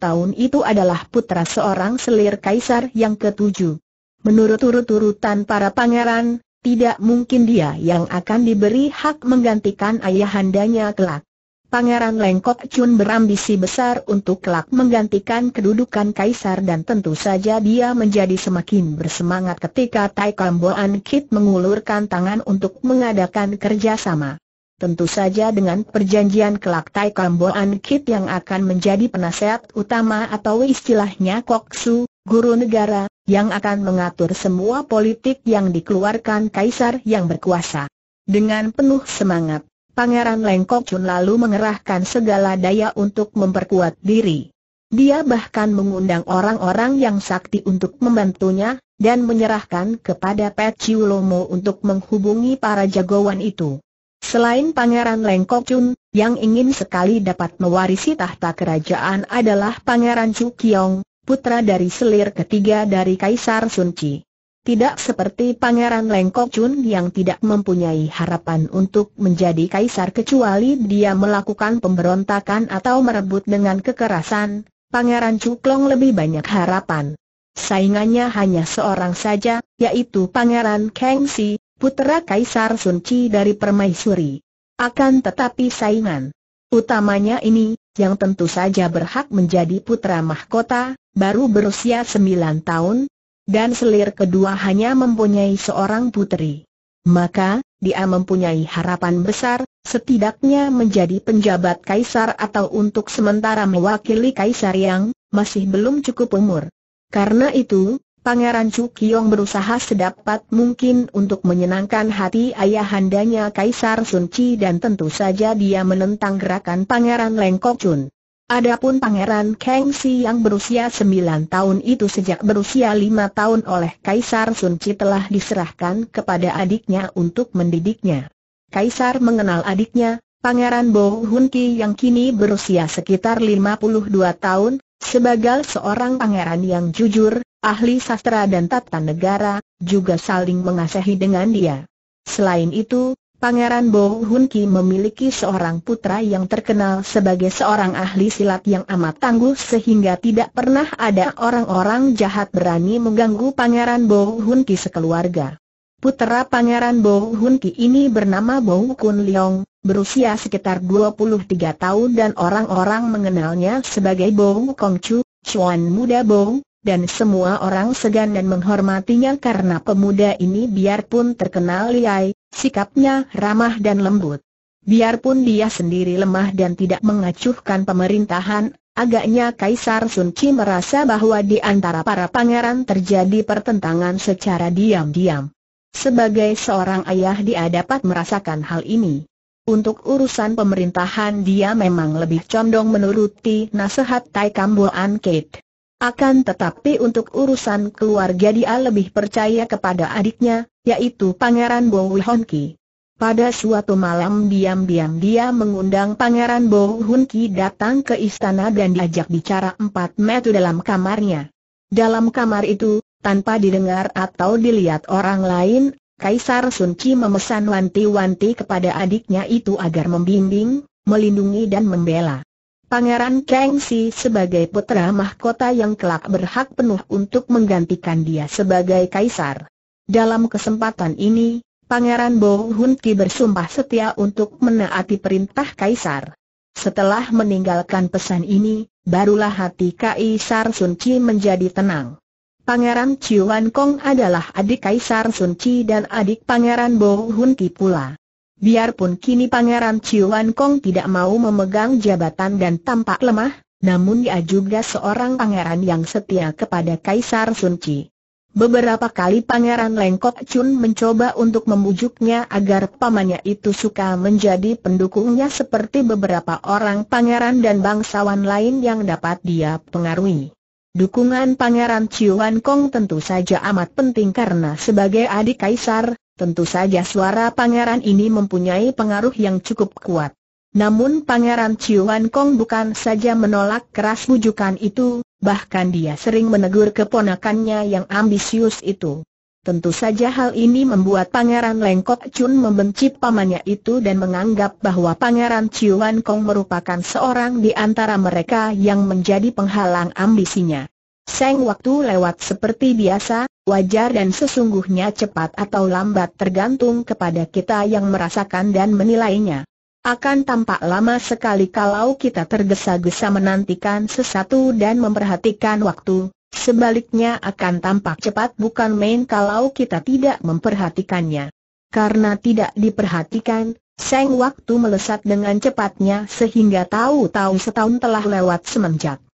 tahun itu adalah putra seorang selir kaisar yang ketujuh. Menurut urut-urutan para pangeran, tidak mungkin dia yang akan diberi hak menggantikan ayahandanya kelak. Pangeran Lengkok Chun berambisi besar untuk kelak menggantikan kedudukan kaisar dan tentu saja dia menjadi semakin bersemangat ketika Tai Kamboan Kit mengulurkan tangan untuk mengadakan kerjasama. Tentu saja dengan perjanjian kelak Tai Kamboan Kit yang akan menjadi penasehat utama atau istilahnya Koksu, guru negara, yang akan mengatur semua politik yang dikeluarkan kaisar yang berkuasa. Dengan penuh semangat, Pangeran Lengkok Chun lalu mengerahkan segala daya untuk memperkuat diri. Dia bahkan mengundang orang-orang yang sakti untuk membantunya, dan menyerahkan kepada Peciulomo untuk menghubungi para jagoan itu. Selain Pangeran Lengkok Chun, yang ingin sekali dapat mewarisi tahta kerajaan adalah Pangeran Chu Kiong, putra dari selir ketiga dari Kaisar Sun Chi. Tidak seperti Pangeran Lengkok Chun yang tidak mempunyai harapan untuk menjadi kaisar kecuali dia melakukan pemberontakan atau merebut dengan kekerasan, Pangeran Cuklong lebih banyak harapan. Saingannya hanya seorang saja, yaitu Pangeran Kang Si, putra Kaisar Sun Chi dari Permaisuri. Akan tetapi saingan utamanya ini, yang tentu saja berhak menjadi putra mahkota, baru berusia 9 tahun, dan selir kedua hanya mempunyai seorang putri. Maka, dia mempunyai harapan besar, setidaknya menjadi penjabat kaisar atau untuk sementara mewakili kaisar yang masih belum cukup umur. Karena itu, Pangeran Chu Cukyong berusaha sedapat mungkin untuk menyenangkan hati ayahandanya Kaisar Sun Chi dan tentu saja dia menentang gerakan Pangeran Lengkok Chun. Adapun Pangeran Kangxi yang berusia sembilan tahun itu sejak berusia lima tahun oleh Kaisar Sun Chi telah diserahkan kepada adiknya untuk mendidiknya. Kaisar mengenal adiknya, Pangeran Bo Hun Ki yang kini berusia sekitar lima puluh dua tahun, sebagai seorang pangeran yang jujur, ahli sastra dan tata negara, juga saling mengasihi dengan dia. Selain itu, Pangeran Bo Hun Ki memiliki seorang putra yang terkenal sebagai seorang ahli silat yang amat tangguh sehingga tidak pernah ada orang-orang jahat berani mengganggu Pangeran Bo Hun Ki sekeluarga. Putera Pangeran Bo Hun Ki ini bernama Bo Kun Leong, berusia sekitar 23 tahun dan orang-orang mengenalnya sebagai Bo Kong Chu, Chuan Muda Bo, dan semua orang segan dan menghormatinya karena pemuda ini biarpun terkenal liai, Sikapnya ramah dan lembut. Biarpun dia sendiri lemah dan tidak mengacuhkan pemerintahan, agaknya Kaisar Sun Qi merasa bahwa di antara para pangeran terjadi pertentangan secara diam-diam. Sebagai seorang ayah dia dapat merasakan hal ini. Untuk urusan pemerintahan dia memang lebih condong menuruti nasihat Tai Kambuan Kate. Akan tetapi untuk urusan keluarga dia lebih percaya kepada adiknya, yaitu Pangeran Bo Hun Ki. Pada suatu malam diam-diam dia mengundang Pangeran Bo Hun Ki datang ke istana dan diajak bicara empat metu dalam kamarnya. Dalam kamar itu, tanpa didengar atau dilihat orang lain, Kaisar Sun Chi memesan wanti-wanti kepada adiknya itu agar membimbing, melindungi dan membela. Pangeran Kang Si sebagai putra mahkota yang kelak berhak penuh untuk menggantikan dia sebagai kaisar. Dalam kesempatan ini, Pangeran Bo Hun Ki bersumpah setia untuk menaati perintah kaisar. Setelah meninggalkan pesan ini, barulah hati Kaisar Sun Chi menjadi tenang. Pangeran Wan Kong adalah adik Kaisar Sun Chi dan adik Pangeran Bo Hun Ki pula. Biarpun kini Pangeran Ciuan Kong tidak mau memegang jabatan dan tampak lemah, namun dia juga seorang pangeran yang setia kepada Kaisar Sun Chi. Beberapa kali Pangeran Lengkok Chun mencoba untuk membujuknya agar pamannya itu suka menjadi pendukungnya seperti beberapa orang pangeran dan bangsawan lain yang dapat dia pengaruhi. Dukungan Pangeran Ciuan Kong tentu saja amat penting karena sebagai adik kaisar, Tentu saja suara pangeran ini mempunyai pengaruh yang cukup kuat. Namun pangeran Chiuan Kong bukan saja menolak keras bujukan itu, bahkan dia sering menegur keponakannya yang ambisius itu. Tentu saja hal ini membuat Pangeran Lengkok Chun membenci pamannya itu dan menganggap bahwa Pangeran Chiuan Kong merupakan seorang di antara mereka yang menjadi penghalang ambisinya. Seng waktu lewat seperti biasa, wajar dan sesungguhnya cepat atau lambat tergantung kepada kita yang merasakan dan menilainya. Akan tampak lama sekali kalau kita tergesa-gesa menantikan sesuatu dan memperhatikan waktu, sebaliknya akan tampak cepat bukan main kalau kita tidak memperhatikannya. Karena tidak diperhatikan, seng waktu melesat dengan cepatnya sehingga tahu-tahu setahun telah lewat semenjak.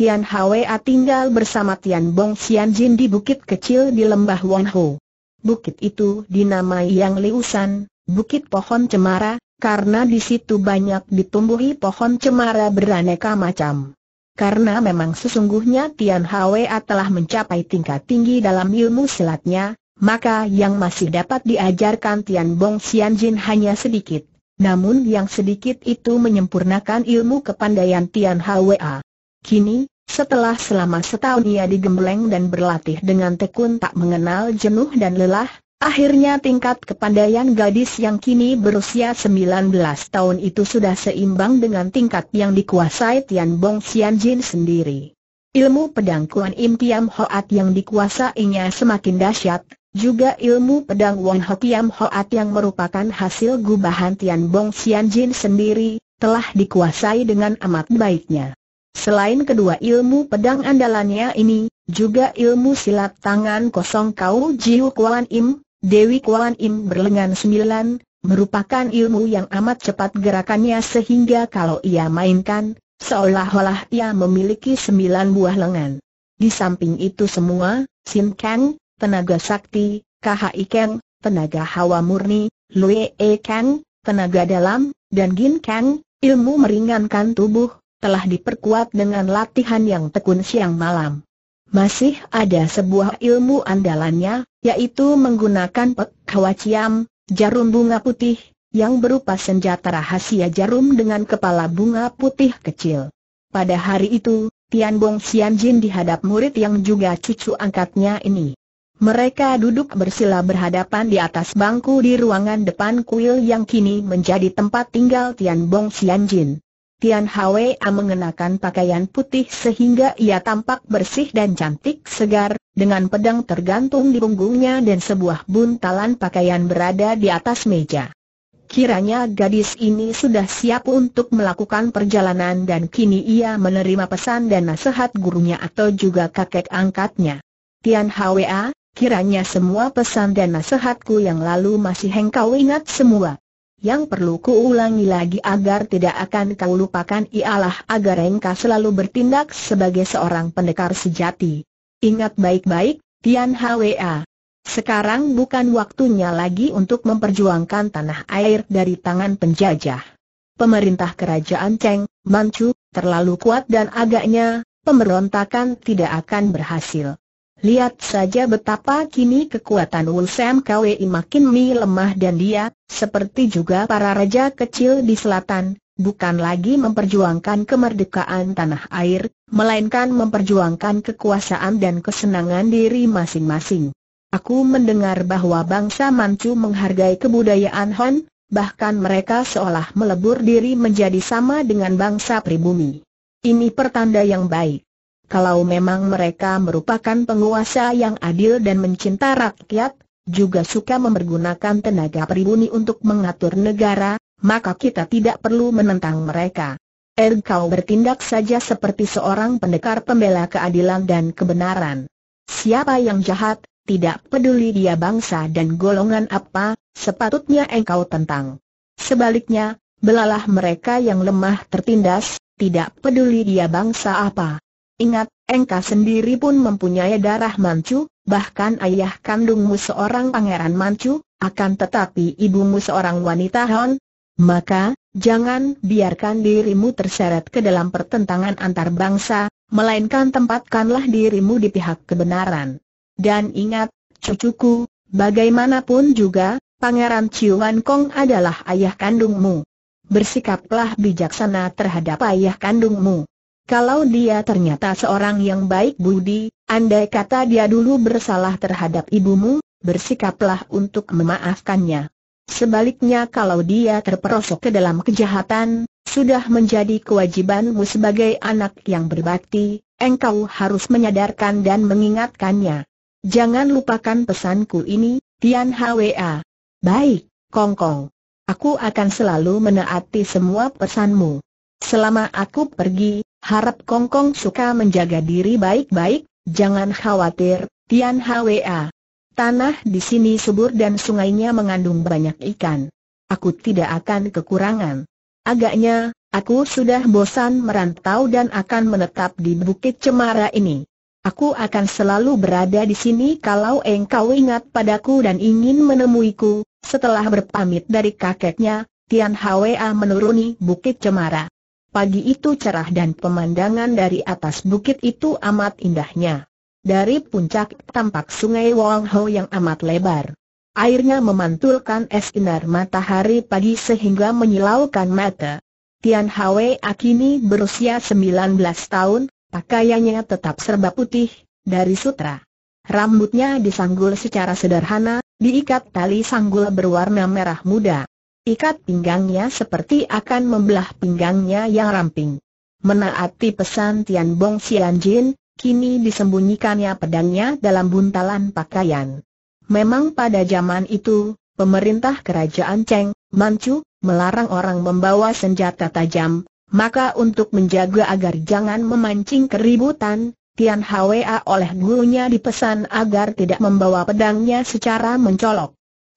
Tian Hwa tinggal bersama Tian Bong Jin di bukit kecil di lembah Ho. Bukit itu dinamai Yang Liusan, Bukit Pohon Cemara, karena di situ banyak ditumbuhi pohon cemara beraneka macam. Karena memang sesungguhnya Tian Hwa telah mencapai tingkat tinggi dalam ilmu silatnya, maka yang masih dapat diajarkan Tian Bong Jin hanya sedikit. Namun yang sedikit itu menyempurnakan ilmu kepandaian Tian Hwa. Kini, setelah selama setahun ia digembleng dan berlatih dengan tekun tak mengenal jenuh dan lelah, akhirnya tingkat kepandaian gadis yang kini berusia 19 tahun itu sudah seimbang dengan tingkat yang dikuasai Tian Bong Xian Jin sendiri. Ilmu pedang Kuan Im Tiam Hoat yang dikuasainya semakin dahsyat, juga ilmu pedang Won Tiam Hoat yang merupakan hasil gubahan Tian Bong Xian Jin sendiri, telah dikuasai dengan amat baiknya. Selain kedua ilmu pedang andalannya ini, juga ilmu silat tangan kosong Kau Jiu Kuan Im, Dewi Kuan Im berlengan sembilan, merupakan ilmu yang amat cepat gerakannya sehingga kalau ia mainkan, seolah-olah ia memiliki sembilan buah lengan. Di samping itu semua, Sin Kang, tenaga sakti, I Kang, tenaga hawa murni, Lue E Kang, tenaga dalam, dan Gin Kang, ilmu meringankan tubuh, telah diperkuat dengan latihan yang tekun siang malam. Masih ada sebuah ilmu andalannya, yaitu menggunakan pek jarum bunga putih, yang berupa senjata rahasia jarum dengan kepala bunga putih kecil. Pada hari itu, Tian Bong Xian Jin dihadap murid yang juga cucu angkatnya ini. Mereka duduk bersila berhadapan di atas bangku di ruangan depan kuil yang kini menjadi tempat tinggal Tian Bong Xian Jin. Tian Hwa mengenakan pakaian putih sehingga ia tampak bersih dan cantik segar, dengan pedang tergantung di punggungnya dan sebuah buntalan pakaian berada di atas meja. Kiranya gadis ini sudah siap untuk melakukan perjalanan dan kini ia menerima pesan dan nasihat gurunya atau juga kakek angkatnya. Tian Hwa, kiranya semua pesan dan nasihatku yang lalu masih hengkau ingat semua. Yang perlu kuulangi lagi agar tidak akan kau lupakan ialah agar engkau selalu bertindak sebagai seorang pendekar sejati. Ingat baik-baik, Tian Hwa. Sekarang bukan waktunya lagi untuk memperjuangkan tanah air dari tangan penjajah. Pemerintah kerajaan Cheng, Manchu, terlalu kuat dan agaknya, pemberontakan tidak akan berhasil. Lihat saja betapa kini kekuatan Wulsem Kwi makin mi lemah dan dia, seperti juga para raja kecil di selatan, bukan lagi memperjuangkan kemerdekaan tanah air, melainkan memperjuangkan kekuasaan dan kesenangan diri masing-masing. Aku mendengar bahwa bangsa Manchu menghargai kebudayaan Hon, bahkan mereka seolah melebur diri menjadi sama dengan bangsa pribumi. Ini pertanda yang baik kalau memang mereka merupakan penguasa yang adil dan mencinta rakyat, juga suka mempergunakan tenaga pribumi untuk mengatur negara, maka kita tidak perlu menentang mereka. Engkau er, bertindak saja seperti seorang pendekar pembela keadilan dan kebenaran. Siapa yang jahat, tidak peduli dia bangsa dan golongan apa, sepatutnya engkau tentang. Sebaliknya, belalah mereka yang lemah tertindas, tidak peduli dia bangsa apa. Ingat, engkau sendiri pun mempunyai darah Manchu, bahkan ayah kandungmu seorang pangeran Manchu, akan tetapi ibumu seorang wanita Hon. Maka, jangan biarkan dirimu terseret ke dalam pertentangan antar bangsa, melainkan tempatkanlah dirimu di pihak kebenaran. Dan ingat, cucuku, bagaimanapun juga, Pangeran Ciuan Kong adalah ayah kandungmu. Bersikaplah bijaksana terhadap ayah kandungmu. Kalau dia ternyata seorang yang baik budi, andai kata dia dulu bersalah terhadap ibumu, bersikaplah untuk memaafkannya. Sebaliknya kalau dia terperosok ke dalam kejahatan, sudah menjadi kewajibanmu sebagai anak yang berbakti, engkau harus menyadarkan dan mengingatkannya. Jangan lupakan pesanku ini, Tian Hwa. Baik, Kong Kong. Aku akan selalu menaati semua pesanmu. Selama aku pergi, Harap Kongkong suka menjaga diri baik-baik, jangan khawatir, Tian Hwa. Tanah di sini subur dan sungainya mengandung banyak ikan. Aku tidak akan kekurangan. Agaknya, aku sudah bosan merantau dan akan menetap di Bukit Cemara ini. Aku akan selalu berada di sini kalau engkau ingat padaku dan ingin menemuiku. Setelah berpamit dari kakeknya, Tian Hwa menuruni Bukit Cemara. Pagi itu cerah dan pemandangan dari atas bukit itu amat indahnya. Dari puncak tampak sungai Wang Ho yang amat lebar. Airnya memantulkan es sinar matahari pagi sehingga menyilaukan mata. Tian Hwe Akini berusia 19 tahun, pakaiannya tetap serba putih, dari sutra. Rambutnya disanggul secara sederhana, diikat tali sanggul berwarna merah muda. Ikat pinggangnya seperti akan membelah pinggangnya yang ramping. Menaati pesan Tian Bong Xian Jin, kini disembunyikannya pedangnya dalam buntalan pakaian. Memang pada zaman itu, pemerintah kerajaan Cheng, Manchu, melarang orang membawa senjata tajam, maka untuk menjaga agar jangan memancing keributan, Tian Hwa oleh gurunya dipesan agar tidak membawa pedangnya secara mencolok.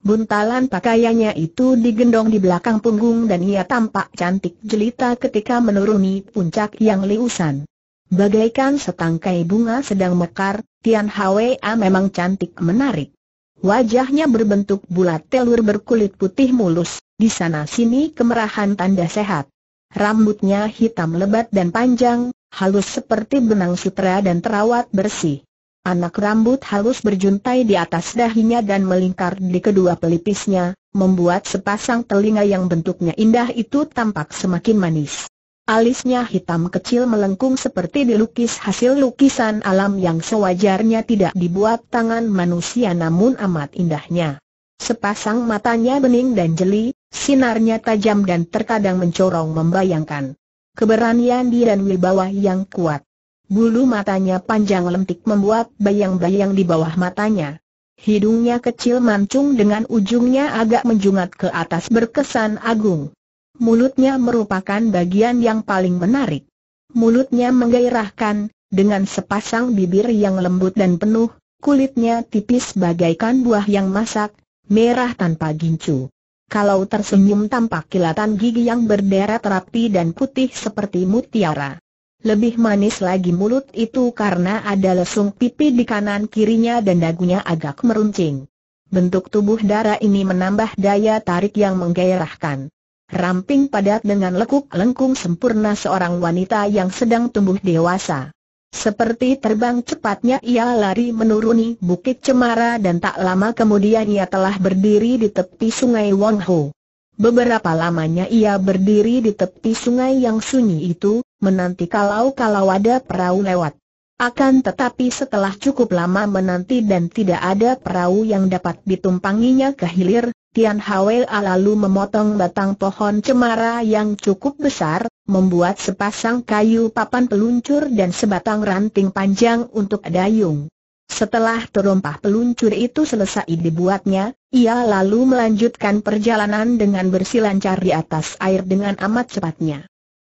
Buntalan pakaiannya itu digendong di belakang punggung dan ia tampak cantik jelita ketika menuruni puncak yang liusan. Bagaikan setangkai bunga sedang mekar, Tian Hwa memang cantik menarik. Wajahnya berbentuk bulat telur berkulit putih mulus, di sana-sini kemerahan tanda sehat. Rambutnya hitam lebat dan panjang, halus seperti benang sutra dan terawat bersih. Anak rambut halus berjuntai di atas dahinya dan melingkar di kedua pelipisnya, membuat sepasang telinga yang bentuknya indah itu tampak semakin manis. Alisnya hitam kecil melengkung seperti dilukis hasil lukisan alam yang sewajarnya tidak dibuat tangan manusia namun amat indahnya. Sepasang matanya bening dan jeli, sinarnya tajam dan terkadang mencorong membayangkan. Keberanian dia dan wibawa yang kuat. Bulu matanya panjang lentik membuat bayang-bayang di bawah matanya. Hidungnya kecil mancung dengan ujungnya agak menjungat ke atas berkesan agung. Mulutnya merupakan bagian yang paling menarik. Mulutnya menggairahkan, dengan sepasang bibir yang lembut dan penuh, kulitnya tipis bagaikan buah yang masak, merah tanpa gincu. Kalau tersenyum tampak kilatan gigi yang berderet rapi dan putih seperti mutiara. Lebih manis lagi mulut itu karena ada lesung pipi di kanan kirinya dan dagunya agak meruncing. Bentuk tubuh darah ini menambah daya tarik yang menggairahkan. Ramping padat dengan lekuk lengkung sempurna seorang wanita yang sedang tumbuh dewasa. Seperti terbang cepatnya ia lari menuruni Bukit Cemara dan tak lama kemudian ia telah berdiri di tepi sungai Wonho. Beberapa lamanya ia berdiri di tepi sungai yang sunyi itu, menanti kalau-kalau ada perahu lewat. Akan tetapi setelah cukup lama menanti dan tidak ada perahu yang dapat ditumpanginya ke hilir, Tian Hwa lalu memotong batang pohon cemara yang cukup besar, membuat sepasang kayu papan peluncur dan sebatang ranting panjang untuk dayung. Setelah terompah peluncur itu selesai dibuatnya, ia lalu melanjutkan perjalanan dengan bersilancar di atas air dengan amat cepatnya.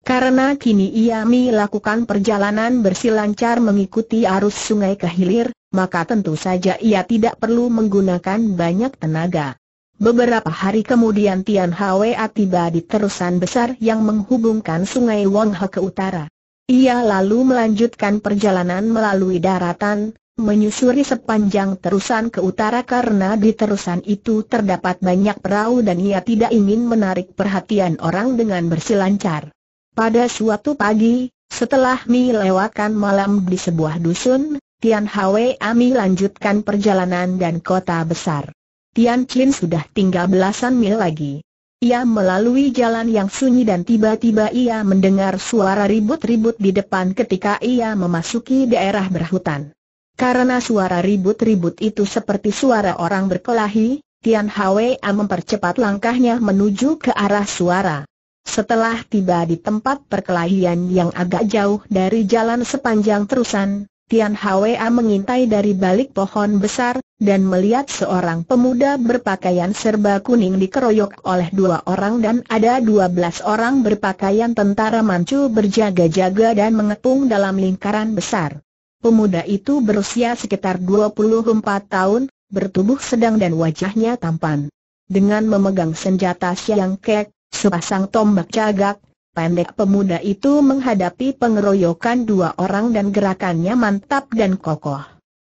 Karena kini ia melakukan perjalanan bersilancar mengikuti arus sungai ke hilir, maka tentu saja ia tidak perlu menggunakan banyak tenaga. Beberapa hari kemudian Tian Hwa tiba di terusan besar yang menghubungkan sungai Wanghe ke utara. Ia lalu melanjutkan perjalanan melalui daratan, menyusuri sepanjang terusan ke utara karena di terusan itu terdapat banyak perahu dan ia tidak ingin menarik perhatian orang dengan bersilancar. Pada suatu pagi, setelah Mi lewatkan malam di sebuah dusun, Tian Hwe Ami lanjutkan perjalanan dan kota besar. Tian Chin sudah tinggal belasan mil lagi. Ia melalui jalan yang sunyi dan tiba-tiba ia mendengar suara ribut-ribut di depan ketika ia memasuki daerah berhutan. Karena suara ribut-ribut itu seperti suara orang berkelahi, Tian Ami mempercepat langkahnya menuju ke arah suara. Setelah tiba di tempat perkelahian yang agak jauh dari jalan sepanjang terusan, Tian Hwa mengintai dari balik pohon besar, dan melihat seorang pemuda berpakaian serba kuning dikeroyok oleh dua orang dan ada dua belas orang berpakaian tentara mancu berjaga-jaga dan mengepung dalam lingkaran besar. Pemuda itu berusia sekitar 24 tahun, bertubuh sedang dan wajahnya tampan. Dengan memegang senjata Siang Kek, Sepasang tombak cagak, pendek pemuda itu menghadapi pengeroyokan dua orang dan gerakannya mantap dan kokoh.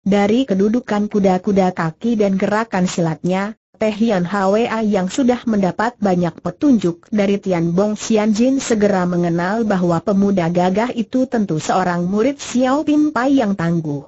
Dari kedudukan kuda-kuda kaki dan gerakan silatnya, Tehian Hwa yang sudah mendapat banyak petunjuk dari Tian Bong Xian Jin segera mengenal bahwa pemuda gagah itu tentu seorang murid Xiao Pin Pai yang tangguh.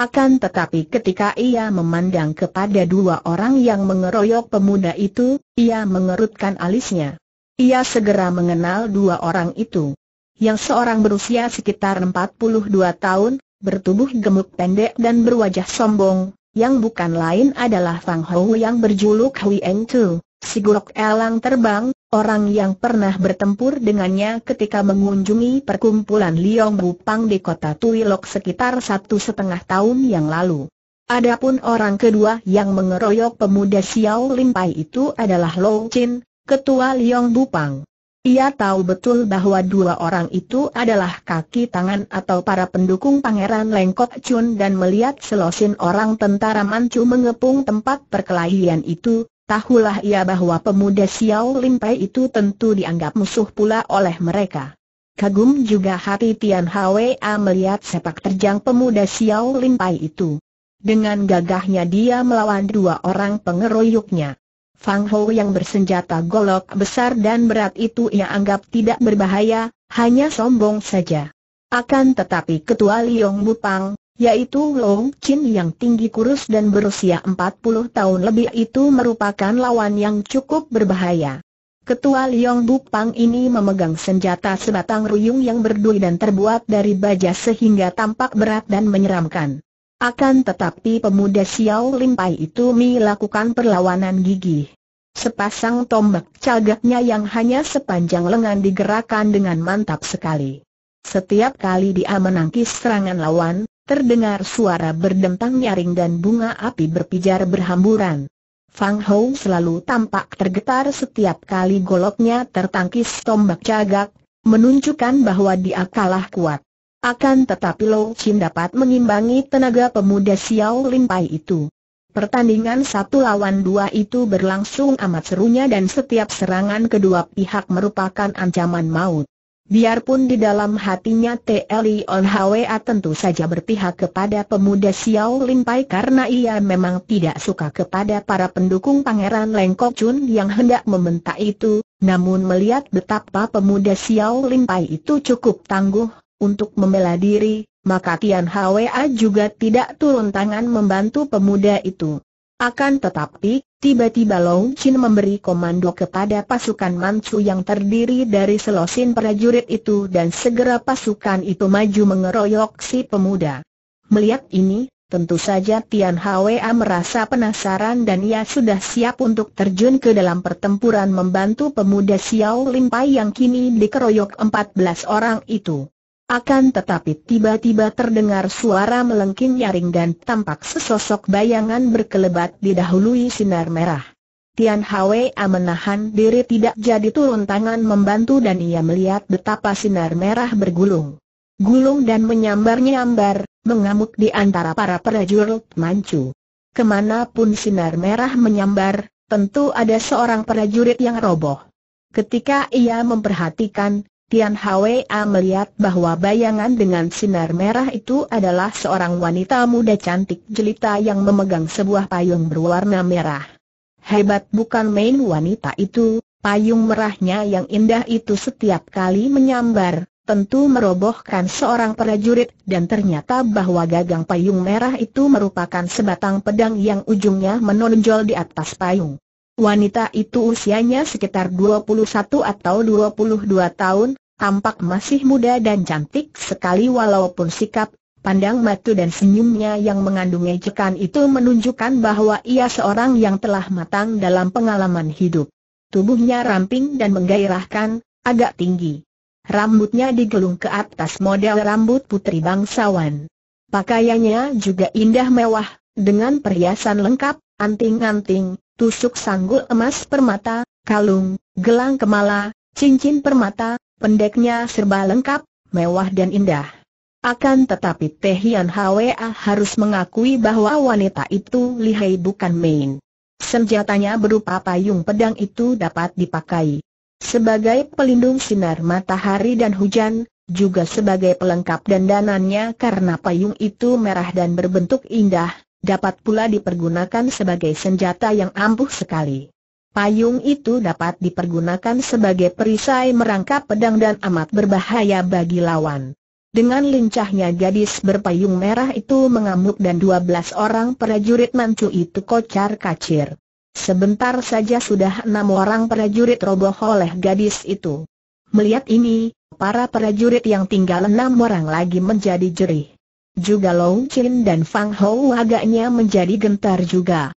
Akan tetapi ketika ia memandang kepada dua orang yang mengeroyok pemuda itu, ia mengerutkan alisnya. Ia segera mengenal dua orang itu. Yang seorang berusia sekitar 42 tahun, bertubuh gemuk pendek dan berwajah sombong, yang bukan lain adalah Fang Hou yang berjuluk Hui Eng Tu, si Gurok Elang Terbang, orang yang pernah bertempur dengannya ketika mengunjungi perkumpulan Liong Bupang di kota Tuilok sekitar satu setengah tahun yang lalu. Adapun orang kedua yang mengeroyok pemuda Xiao Pai itu adalah Lou Chin, Ketua Liong Bupang. Ia tahu betul bahwa dua orang itu adalah kaki tangan atau para pendukung Pangeran Lengkok Chun dan melihat selosin orang tentara Manchu mengepung tempat perkelahian itu, tahulah ia bahwa pemuda Xiao Pai itu tentu dianggap musuh pula oleh mereka. Kagum juga hati Tian Hwa melihat sepak terjang pemuda Xiao Pai itu. Dengan gagahnya dia melawan dua orang pengeroyoknya. Fang Ho yang bersenjata golok besar dan berat itu ia anggap tidak berbahaya, hanya sombong saja. Akan tetapi ketua Liong Bupang, yaitu Long Chin yang tinggi kurus dan berusia 40 tahun lebih itu merupakan lawan yang cukup berbahaya. Ketua Liong Bupang ini memegang senjata sebatang ruyung yang berdui dan terbuat dari baja sehingga tampak berat dan menyeramkan. Akan tetapi pemuda Xiao Lim Pai itu melakukan perlawanan gigih. Sepasang tombak cagaknya yang hanya sepanjang lengan digerakkan dengan mantap sekali. Setiap kali dia menangkis serangan lawan, terdengar suara berdentang nyaring dan bunga api berpijar berhamburan. Fang Hou selalu tampak tergetar setiap kali goloknya tertangkis tombak cagak, menunjukkan bahwa dia kalah kuat. Akan tetapi Lo Chin dapat mengimbangi tenaga pemuda Xiao Lin Pai itu. Pertandingan satu lawan dua itu berlangsung amat serunya dan setiap serangan kedua pihak merupakan ancaman maut. Biarpun di dalam hatinya TLI On Hwa tentu saja berpihak kepada pemuda Xiao Lin Pai karena ia memang tidak suka kepada para pendukung Pangeran Lengkok Chun yang hendak membentak itu, namun melihat betapa pemuda Xiao Lin Pai itu cukup tangguh, untuk membela diri, maka Tian Hwa juga tidak turun tangan membantu pemuda itu. Akan tetapi, tiba-tiba Long Chin memberi komando kepada pasukan Manchu yang terdiri dari selosin prajurit itu dan segera pasukan itu maju mengeroyok si pemuda. Melihat ini, tentu saja Tian Hwa merasa penasaran dan ia sudah siap untuk terjun ke dalam pertempuran membantu pemuda Xiao Limpai yang kini dikeroyok 14 orang itu. Akan tetapi tiba-tiba terdengar suara melengking nyaring dan tampak sesosok bayangan berkelebat didahului sinar merah. Tian Hwa menahan diri tidak jadi turun tangan membantu dan ia melihat betapa sinar merah bergulung. Gulung dan menyambar-nyambar, mengamuk di antara para prajurit mancu. Kemanapun sinar merah menyambar, tentu ada seorang prajurit yang roboh. Ketika ia memperhatikan, Tian Hwa melihat bahwa bayangan dengan sinar merah itu adalah seorang wanita muda cantik jelita yang memegang sebuah payung berwarna merah. Hebat bukan main wanita itu, payung merahnya yang indah itu setiap kali menyambar, tentu merobohkan seorang prajurit dan ternyata bahwa gagang payung merah itu merupakan sebatang pedang yang ujungnya menonjol di atas payung. Wanita itu usianya sekitar 21 atau 22 tahun, tampak masih muda dan cantik sekali walaupun sikap, pandang mata dan senyumnya yang mengandung ejekan itu menunjukkan bahwa ia seorang yang telah matang dalam pengalaman hidup. Tubuhnya ramping dan menggairahkan, agak tinggi. Rambutnya digelung ke atas model rambut putri bangsawan. Pakaiannya juga indah mewah, dengan perhiasan lengkap, anting-anting, tusuk sanggul emas permata, kalung, gelang kemala, cincin permata, Pendeknya serba lengkap, mewah dan indah. Akan tetapi Teh Hian Hwa harus mengakui bahwa wanita itu lihai bukan main. Senjatanya berupa payung pedang itu dapat dipakai sebagai pelindung sinar matahari dan hujan, juga sebagai pelengkap dandanannya karena payung itu merah dan berbentuk indah, dapat pula dipergunakan sebagai senjata yang ampuh sekali. Payung itu dapat dipergunakan sebagai perisai merangkap pedang dan amat berbahaya bagi lawan. Dengan lincahnya gadis berpayung merah itu mengamuk dan 12 orang prajurit mancu itu kocar kacir. Sebentar saja sudah enam orang prajurit roboh oleh gadis itu. Melihat ini, para prajurit yang tinggal enam orang lagi menjadi jerih. Juga Long Chin dan Fang Hou agaknya menjadi gentar juga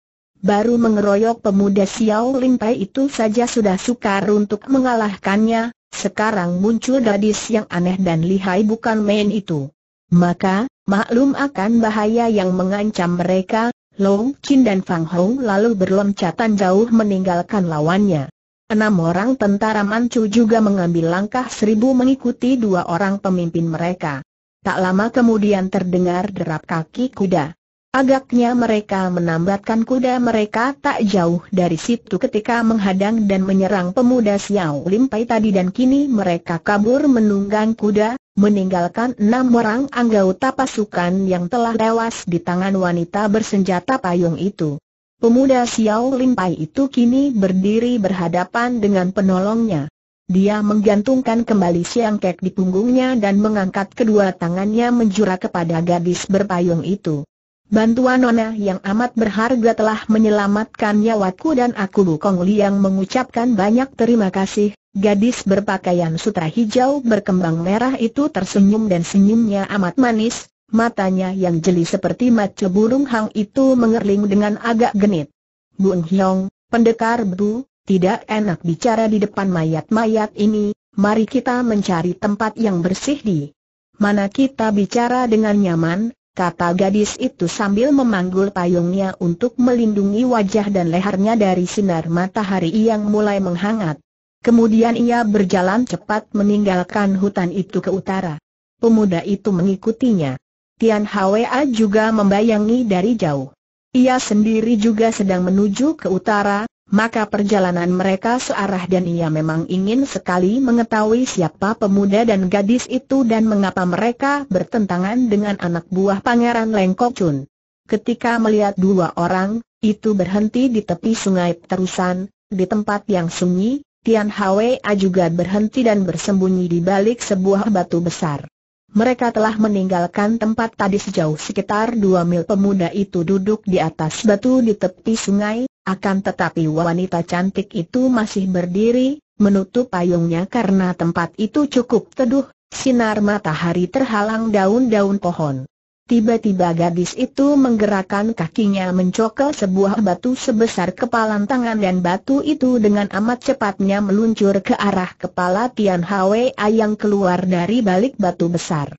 baru mengeroyok pemuda Xiao Pai itu saja sudah sukar untuk mengalahkannya, sekarang muncul gadis yang aneh dan lihai bukan main itu. Maka, maklum akan bahaya yang mengancam mereka, Long Qin dan Fang Hong lalu berloncatan jauh meninggalkan lawannya. Enam orang tentara Manchu juga mengambil langkah seribu mengikuti dua orang pemimpin mereka. Tak lama kemudian terdengar derap kaki kuda. Agaknya mereka menambatkan kuda mereka tak jauh dari situ ketika menghadang dan menyerang pemuda Xiao Lim tadi dan kini mereka kabur menunggang kuda, meninggalkan enam orang anggota pasukan yang telah tewas di tangan wanita bersenjata payung itu. Pemuda Xiao Lim itu kini berdiri berhadapan dengan penolongnya. Dia menggantungkan kembali siang kek di punggungnya dan mengangkat kedua tangannya menjura kepada gadis berpayung itu. Bantuan Nona yang amat berharga telah menyelamatkan nyawaku dan aku Kong Liang mengucapkan banyak terima kasih. Gadis berpakaian sutra hijau berkembang merah itu tersenyum dan senyumnya amat manis, matanya yang jeli seperti mata burung hang itu mengerling dengan agak genit. Bun Hyong, pendekar Bu, tidak enak bicara di depan mayat-mayat ini, mari kita mencari tempat yang bersih di mana kita bicara dengan nyaman, kata gadis itu sambil memanggul payungnya untuk melindungi wajah dan lehernya dari sinar matahari yang mulai menghangat. Kemudian ia berjalan cepat meninggalkan hutan itu ke utara. Pemuda itu mengikutinya. Tian Hwa juga membayangi dari jauh. Ia sendiri juga sedang menuju ke utara, maka perjalanan mereka searah dan ia memang ingin sekali mengetahui siapa pemuda dan gadis itu dan mengapa mereka bertentangan dengan anak buah pangeran Lengkok Chun. Ketika melihat dua orang, itu berhenti di tepi sungai terusan, di tempat yang sunyi, Tian Hwa juga berhenti dan bersembunyi di balik sebuah batu besar. Mereka telah meninggalkan tempat tadi sejauh sekitar dua mil pemuda itu duduk di atas batu di tepi sungai, akan tetapi wanita cantik itu masih berdiri, menutup payungnya karena tempat itu cukup teduh, sinar matahari terhalang daun-daun pohon. Tiba-tiba gadis itu menggerakkan kakinya mencokel sebuah batu sebesar kepalan tangan dan batu itu dengan amat cepatnya meluncur ke arah kepala Tian Hwa yang keluar dari balik batu besar.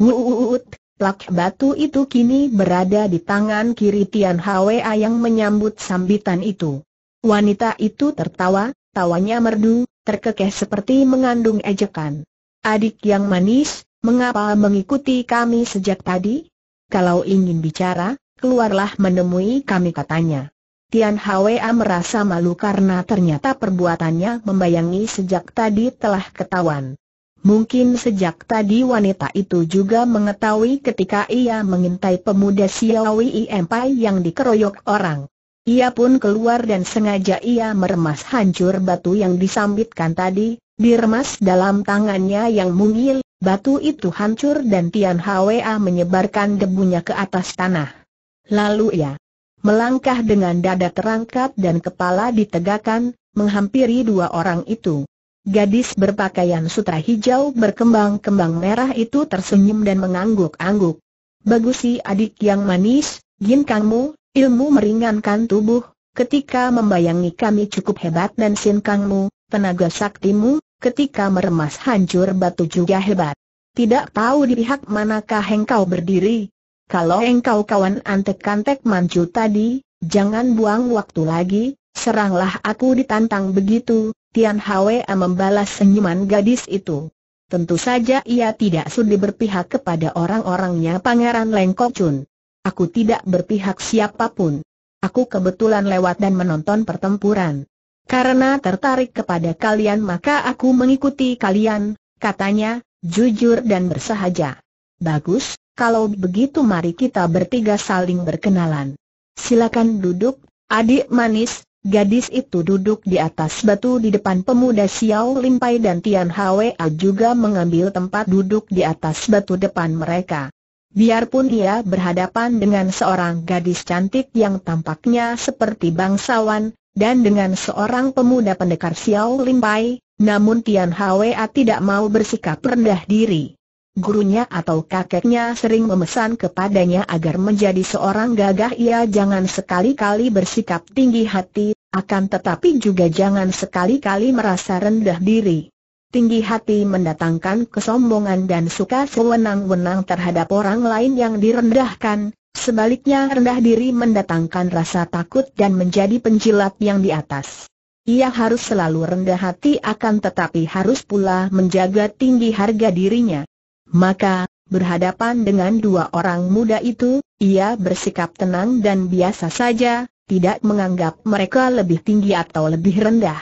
Wuut, Plak batu itu kini berada di tangan kiri Tian Hwa yang menyambut sambitan itu. Wanita itu tertawa, tawanya merdu, terkekeh seperti mengandung ejekan. Adik yang manis, mengapa mengikuti kami sejak tadi? Kalau ingin bicara, keluarlah menemui kami katanya. Tian Hwa merasa malu karena ternyata perbuatannya membayangi sejak tadi telah ketahuan. Mungkin sejak tadi wanita itu juga mengetahui ketika ia mengintai pemuda Siawi Empai yang dikeroyok orang. Ia pun keluar dan sengaja ia meremas hancur batu yang disambitkan tadi, diremas dalam tangannya yang mungil, batu itu hancur dan Tian Hwa menyebarkan debunya ke atas tanah. Lalu ia melangkah dengan dada terangkat dan kepala ditegakkan, menghampiri dua orang itu. Gadis berpakaian sutra hijau berkembang-kembang merah itu tersenyum dan mengangguk-angguk. Bagus sih adik yang manis, gin ilmu meringankan tubuh, ketika membayangi kami cukup hebat dan sin Kangmu, tenaga saktimu, ketika meremas hancur batu juga hebat. Tidak tahu di pihak manakah engkau berdiri. Kalau engkau kawan antek-antek manju tadi, jangan buang waktu lagi, seranglah aku ditantang begitu, Tian Hwe membalas senyuman gadis itu. Tentu saja ia tidak sudi berpihak kepada orang-orangnya Pangeran Lengkok Chun. Aku tidak berpihak siapapun. Aku kebetulan lewat dan menonton pertempuran. Karena tertarik kepada kalian maka aku mengikuti kalian, katanya, jujur dan bersahaja. Bagus, kalau begitu mari kita bertiga saling berkenalan. Silakan duduk, adik manis, Gadis itu duduk di atas batu di depan pemuda Xiao Limpai dan Tian Hwa juga mengambil tempat duduk di atas batu depan mereka. Biarpun ia berhadapan dengan seorang gadis cantik yang tampaknya seperti bangsawan, dan dengan seorang pemuda pendekar Xiao Limpai, namun Tian Hwa tidak mau bersikap rendah diri gurunya atau kakeknya sering memesan kepadanya agar menjadi seorang gagah ia jangan sekali-kali bersikap tinggi hati, akan tetapi juga jangan sekali-kali merasa rendah diri. Tinggi hati mendatangkan kesombongan dan suka sewenang-wenang terhadap orang lain yang direndahkan, sebaliknya rendah diri mendatangkan rasa takut dan menjadi penjilat yang di atas. Ia harus selalu rendah hati akan tetapi harus pula menjaga tinggi harga dirinya. Maka, berhadapan dengan dua orang muda itu, ia bersikap tenang dan biasa saja, tidak menganggap mereka lebih tinggi atau lebih rendah.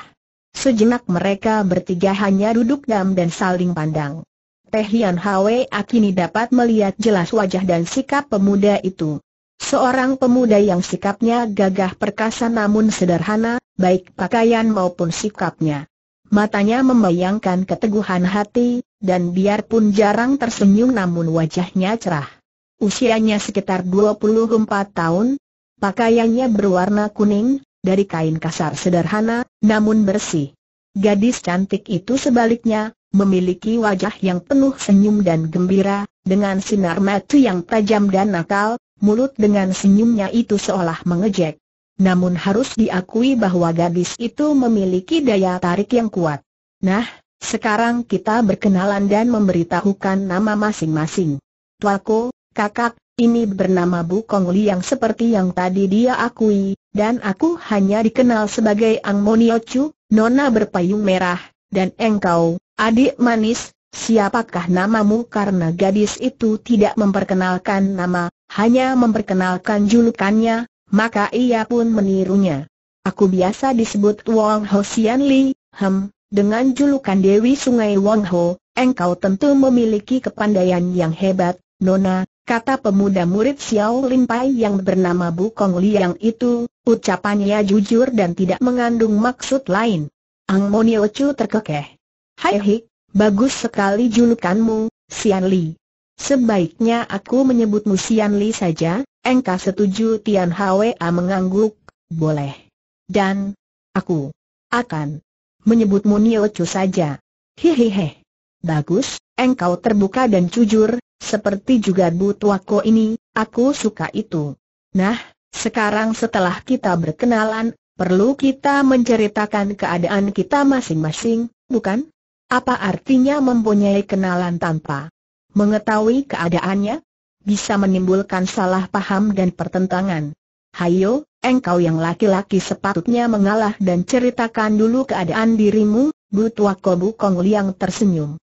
Sejenak mereka bertiga hanya duduk diam dan saling pandang. Tehian Hian Hwe akini dapat melihat jelas wajah dan sikap pemuda itu. Seorang pemuda yang sikapnya gagah perkasa namun sederhana, baik pakaian maupun sikapnya. Matanya membayangkan keteguhan hati, dan biarpun jarang tersenyum namun wajahnya cerah. Usianya sekitar 24 tahun, pakaiannya berwarna kuning, dari kain kasar sederhana, namun bersih. Gadis cantik itu sebaliknya, memiliki wajah yang penuh senyum dan gembira, dengan sinar mata yang tajam dan nakal, mulut dengan senyumnya itu seolah mengejek. Namun harus diakui bahwa gadis itu memiliki daya tarik yang kuat. Nah, sekarang kita berkenalan dan memberitahukan nama masing-masing. Tuaku, kakak, ini bernama Bu Kong Li yang seperti yang tadi dia akui, dan aku hanya dikenal sebagai Ang Moniochu, Nona Berpayung Merah, dan engkau, adik manis, siapakah namamu karena gadis itu tidak memperkenalkan nama, hanya memperkenalkan julukannya, maka ia pun menirunya. Aku biasa disebut Wong Sian Li, hem, dengan julukan Dewi Sungai Wong Ho, engkau tentu memiliki kepandaian yang hebat, Nona, kata pemuda murid Xiao Lin Pai yang bernama Bu Kong Liang itu, ucapannya jujur dan tidak mengandung maksud lain. Ang Monio Chu terkekeh. Hai hik, bagus sekali julukanmu, Xian Li. Sebaiknya aku menyebutmu Xian Li saja, engkau setuju Tian Hwa mengangguk, boleh. Dan, aku akan menyebutmu Niocu saja. hehehe. Bagus, engkau terbuka dan jujur, seperti juga Bu Tuako ini, aku suka itu. Nah, sekarang setelah kita berkenalan, perlu kita menceritakan keadaan kita masing-masing, bukan? Apa artinya mempunyai kenalan tanpa mengetahui keadaannya? Bisa menimbulkan salah paham dan pertentangan. Hayo, engkau yang laki-laki sepatutnya mengalah dan ceritakan dulu keadaan dirimu, Butua Kobu Kong Liang tersenyum.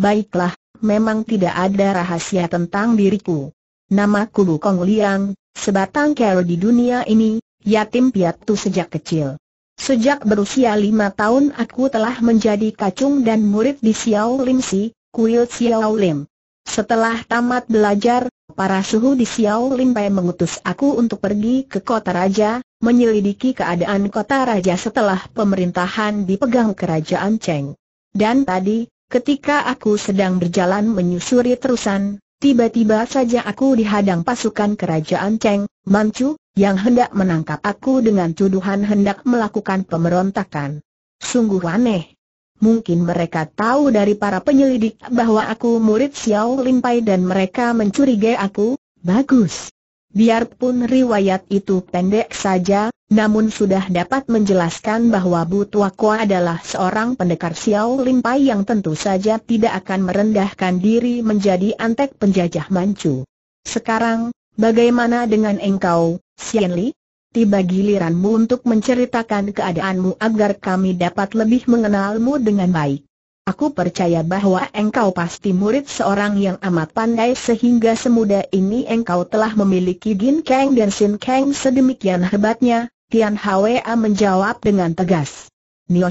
Baiklah, memang tidak ada rahasia tentang diriku. Nama Kubu Kong Liang, sebatang kero di dunia ini, yatim piatu sejak kecil. Sejak berusia lima tahun aku telah menjadi kacung dan murid di Xiao Lim Si, kuil Xiao Lim. Setelah tamat belajar, para suhu di Xiao Limpai mengutus aku untuk pergi ke kota raja, menyelidiki keadaan kota raja setelah pemerintahan dipegang kerajaan Cheng. Dan tadi, ketika aku sedang berjalan menyusuri terusan, tiba-tiba saja aku dihadang pasukan kerajaan Cheng, Manchu, yang hendak menangkap aku dengan tuduhan hendak melakukan pemberontakan. Sungguh aneh. Mungkin mereka tahu dari para penyelidik bahwa aku murid Xiao Limpai dan mereka mencurigai aku, bagus. Biarpun riwayat itu pendek saja, namun sudah dapat menjelaskan bahwa Bu Tuakwa adalah seorang pendekar Xiao Limpai yang tentu saja tidak akan merendahkan diri menjadi antek penjajah Manchu. Sekarang, bagaimana dengan engkau, Xianli? tiba giliranmu untuk menceritakan keadaanmu agar kami dapat lebih mengenalmu dengan baik. Aku percaya bahwa engkau pasti murid seorang yang amat pandai sehingga semudah ini engkau telah memiliki Gin Kang dan Sin Kang sedemikian hebatnya, Tian Hwa menjawab dengan tegas.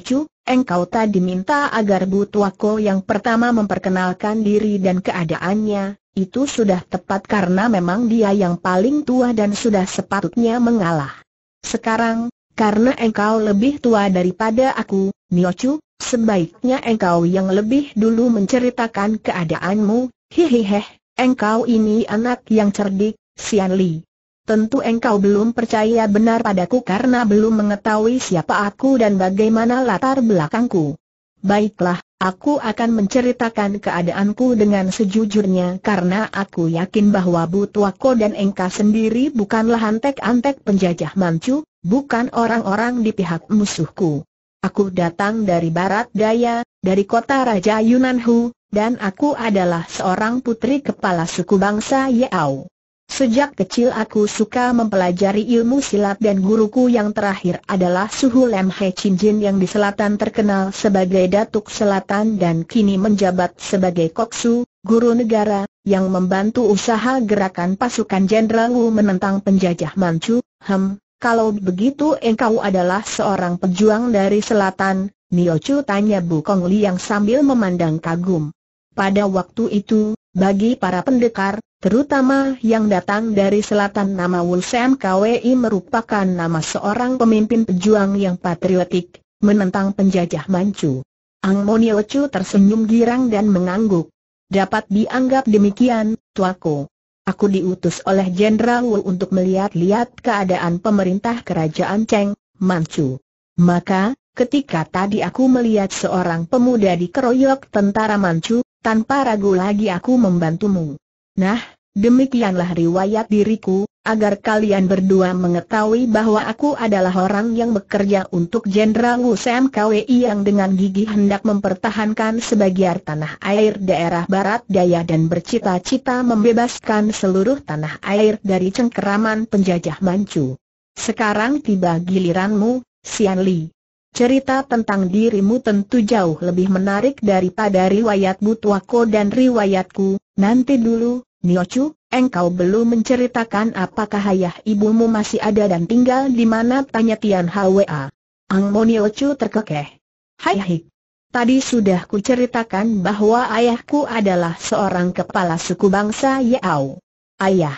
Chu, engkau tadi minta agar Butuako yang pertama memperkenalkan diri dan keadaannya, itu sudah tepat karena memang dia yang paling tua dan sudah sepatutnya mengalah. Sekarang, karena engkau lebih tua daripada aku, Niochu, sebaiknya engkau yang lebih dulu menceritakan keadaanmu, Hehehe, engkau ini anak yang cerdik, Sian Li. Tentu engkau belum percaya benar padaku karena belum mengetahui siapa aku dan bagaimana latar belakangku. Baiklah, Aku akan menceritakan keadaanku dengan sejujurnya karena aku yakin bahwa Butuako dan Engka sendiri bukanlah antek-antek penjajah mancu, bukan orang-orang di pihak musuhku. Aku datang dari barat daya, dari kota Raja Yunanhu, dan aku adalah seorang putri kepala suku bangsa Yao. Sejak kecil aku suka mempelajari ilmu silat dan guruku yang terakhir adalah Suhu Lem He Chin Jin yang di selatan terkenal sebagai Datuk Selatan dan kini menjabat sebagai Koksu, guru negara, yang membantu usaha gerakan pasukan Jenderal Wu menentang penjajah Manchu. Hem, kalau begitu engkau adalah seorang pejuang dari selatan, Nio Chu tanya Bu Kong yang sambil memandang kagum. Pada waktu itu, bagi para pendekar, Terutama yang datang dari selatan nama Sam KWI merupakan nama seorang pemimpin pejuang yang patriotik, menentang penjajah Manchu. Ang Moniochu tersenyum girang dan mengangguk. Dapat dianggap demikian, tuaku. Aku diutus oleh Jenderal Wu untuk melihat-lihat keadaan pemerintah kerajaan Cheng, Manchu. Maka, ketika tadi aku melihat seorang pemuda dikeroyok tentara Manchu, tanpa ragu lagi aku membantumu. Nah, Demikianlah riwayat diriku, agar kalian berdua mengetahui bahwa aku adalah orang yang bekerja untuk Jenderal Wu Sam KWI yang dengan gigi hendak mempertahankan sebagian tanah air daerah barat daya dan bercita-cita membebaskan seluruh tanah air dari cengkeraman penjajah Manchu. Sekarang tiba giliranmu, Sian Li. Cerita tentang dirimu tentu jauh lebih menarik daripada riwayat Butuako dan riwayatku, nanti dulu, Niochu, engkau belum menceritakan apakah ayah ibumu masih ada dan tinggal di mana tanya Tian Hwa. Ang Niochu terkekeh. Hai hai. Tadi sudah ku ceritakan bahwa ayahku adalah seorang kepala suku bangsa Yao. Ayah.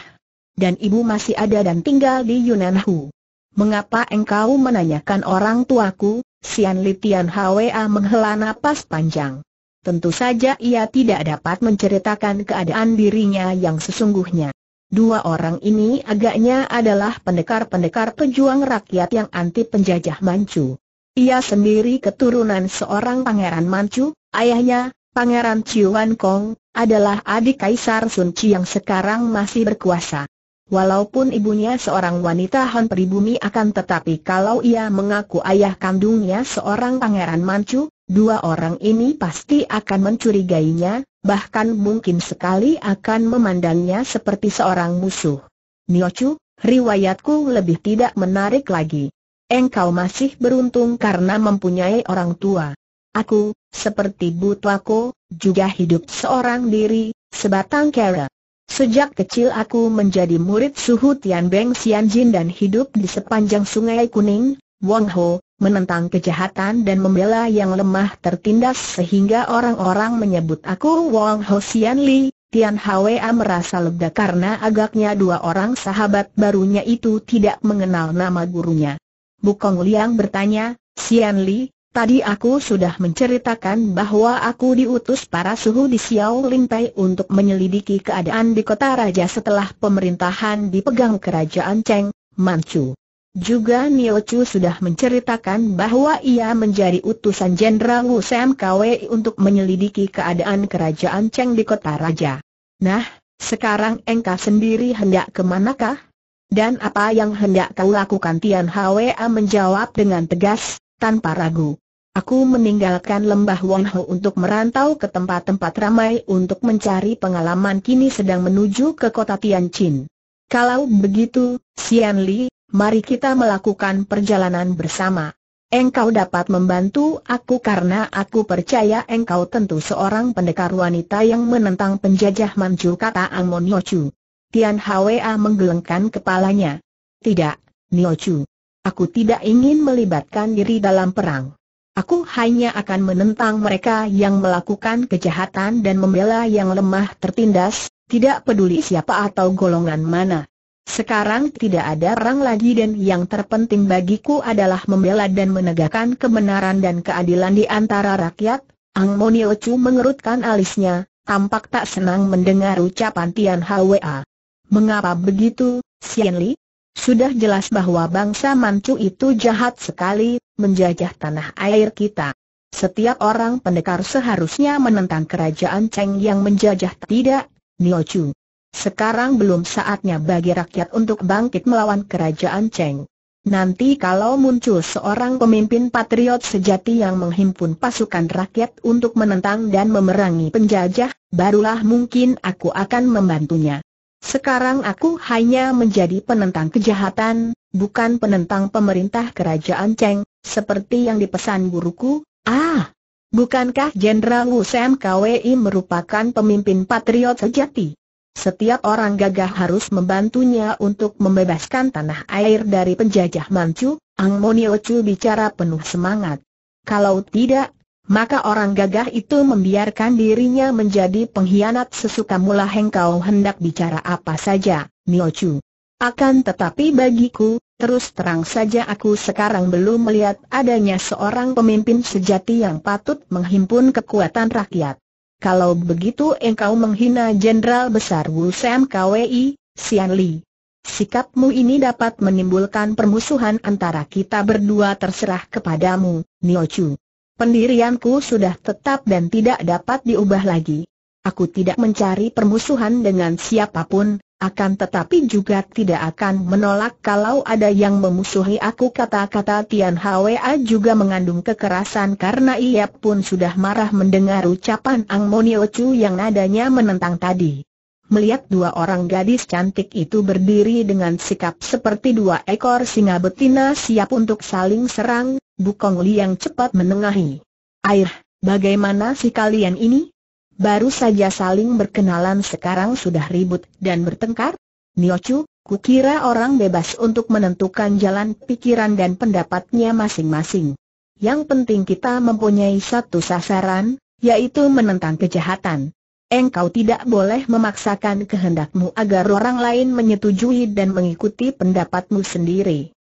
Dan ibu masih ada dan tinggal di Yunanhu. Mengapa engkau menanyakan orang tuaku? Sian Litian Hwa menghela napas panjang. Tentu saja ia tidak dapat menceritakan keadaan dirinya yang sesungguhnya. Dua orang ini agaknya adalah pendekar-pendekar pejuang rakyat yang anti penjajah Manchu. Ia sendiri keturunan seorang pangeran Manchu, ayahnya, Pangeran Wan Kong, adalah adik Kaisar Sun Chi yang sekarang masih berkuasa. Walaupun ibunya seorang wanita Han pribumi akan tetapi kalau ia mengaku ayah kandungnya seorang pangeran Manchu, Dua orang ini pasti akan mencurigainya, bahkan mungkin sekali akan memandangnya seperti seorang musuh. Niochu, riwayatku lebih tidak menarik lagi. Engkau masih beruntung karena mempunyai orang tua. Aku, seperti butuaku, juga hidup seorang diri, sebatang kera. Sejak kecil aku menjadi murid suhu Tian Beng Jin dan hidup di sepanjang sungai kuning, Wong Ho, menentang kejahatan dan membela yang lemah tertindas sehingga orang-orang menyebut aku Wong Ho Sian Li. Tian Hwa merasa lega karena agaknya dua orang sahabat barunya itu tidak mengenal nama gurunya. Bukong Liang bertanya, Xianli, Li, tadi aku sudah menceritakan bahwa aku diutus para suhu di Xiao Lintai untuk menyelidiki keadaan di kota raja setelah pemerintahan dipegang kerajaan Cheng, Manchu. Juga Nio Chu sudah menceritakan bahwa ia menjadi utusan Jenderal Wu Sam Kwei untuk menyelidiki keadaan kerajaan Cheng di kota raja. Nah, sekarang engkau sendiri hendak kemanakah? Dan apa yang hendak kau lakukan Tian Hwa menjawab dengan tegas, tanpa ragu. Aku meninggalkan lembah Wonho untuk merantau ke tempat-tempat ramai untuk mencari pengalaman kini sedang menuju ke kota Tianjin. Kalau begitu, Xian Li, mari kita melakukan perjalanan bersama. Engkau dapat membantu aku karena aku percaya engkau tentu seorang pendekar wanita yang menentang penjajah Manchu kata Angmon Niochu. Tian Hwa menggelengkan kepalanya. Tidak, Niochu. Aku tidak ingin melibatkan diri dalam perang. Aku hanya akan menentang mereka yang melakukan kejahatan dan membela yang lemah tertindas, tidak peduli siapa atau golongan mana. Sekarang tidak ada orang lagi dan yang terpenting bagiku adalah membela dan menegakkan kebenaran dan keadilan di antara rakyat. Ang Monio Chu mengerutkan alisnya, tampak tak senang mendengar ucapan Tian Hwa. Mengapa begitu, Xian Li? Sudah jelas bahwa bangsa Manchu itu jahat sekali, menjajah tanah air kita. Setiap orang pendekar seharusnya menentang kerajaan Cheng yang menjajah tidak, Niochu. Sekarang belum saatnya bagi rakyat untuk bangkit melawan kerajaan Cheng. Nanti kalau muncul seorang pemimpin patriot sejati yang menghimpun pasukan rakyat untuk menentang dan memerangi penjajah, barulah mungkin aku akan membantunya. Sekarang aku hanya menjadi penentang kejahatan, bukan penentang pemerintah kerajaan Cheng, seperti yang dipesan guruku. Ah, bukankah Jenderal Wu Sam Kwei merupakan pemimpin patriot sejati? Setiap orang gagah harus membantunya untuk membebaskan tanah air dari penjajah Manchu, Ang Moniochu bicara penuh semangat. Kalau tidak, maka orang gagah itu membiarkan dirinya menjadi pengkhianat sesuka mula hengkau hendak bicara apa saja, miochu. Akan tetapi bagiku, terus terang saja aku sekarang belum melihat adanya seorang pemimpin sejati yang patut menghimpun kekuatan rakyat. Kalau begitu engkau menghina Jenderal Besar Wu Sam Kwei, Sian Li. Sikapmu ini dapat menimbulkan permusuhan antara kita berdua terserah kepadamu, Nio Chu. Pendirianku sudah tetap dan tidak dapat diubah lagi. Aku tidak mencari permusuhan dengan siapapun, akan tetapi juga tidak akan menolak kalau ada yang memusuhi aku kata-kata Tian Hwa juga mengandung kekerasan karena ia pun sudah marah mendengar ucapan Ang Monio Chu yang nadanya menentang tadi. Melihat dua orang gadis cantik itu berdiri dengan sikap seperti dua ekor singa betina siap untuk saling serang, Bukong Liang cepat menengahi. Air, bagaimana si kalian ini? Baru saja saling berkenalan sekarang sudah ribut dan bertengkar? Niochu, kukira orang bebas untuk menentukan jalan pikiran dan pendapatnya masing-masing. Yang penting kita mempunyai satu sasaran, yaitu menentang kejahatan. Engkau tidak boleh memaksakan kehendakmu agar orang lain menyetujui dan mengikuti pendapatmu sendiri.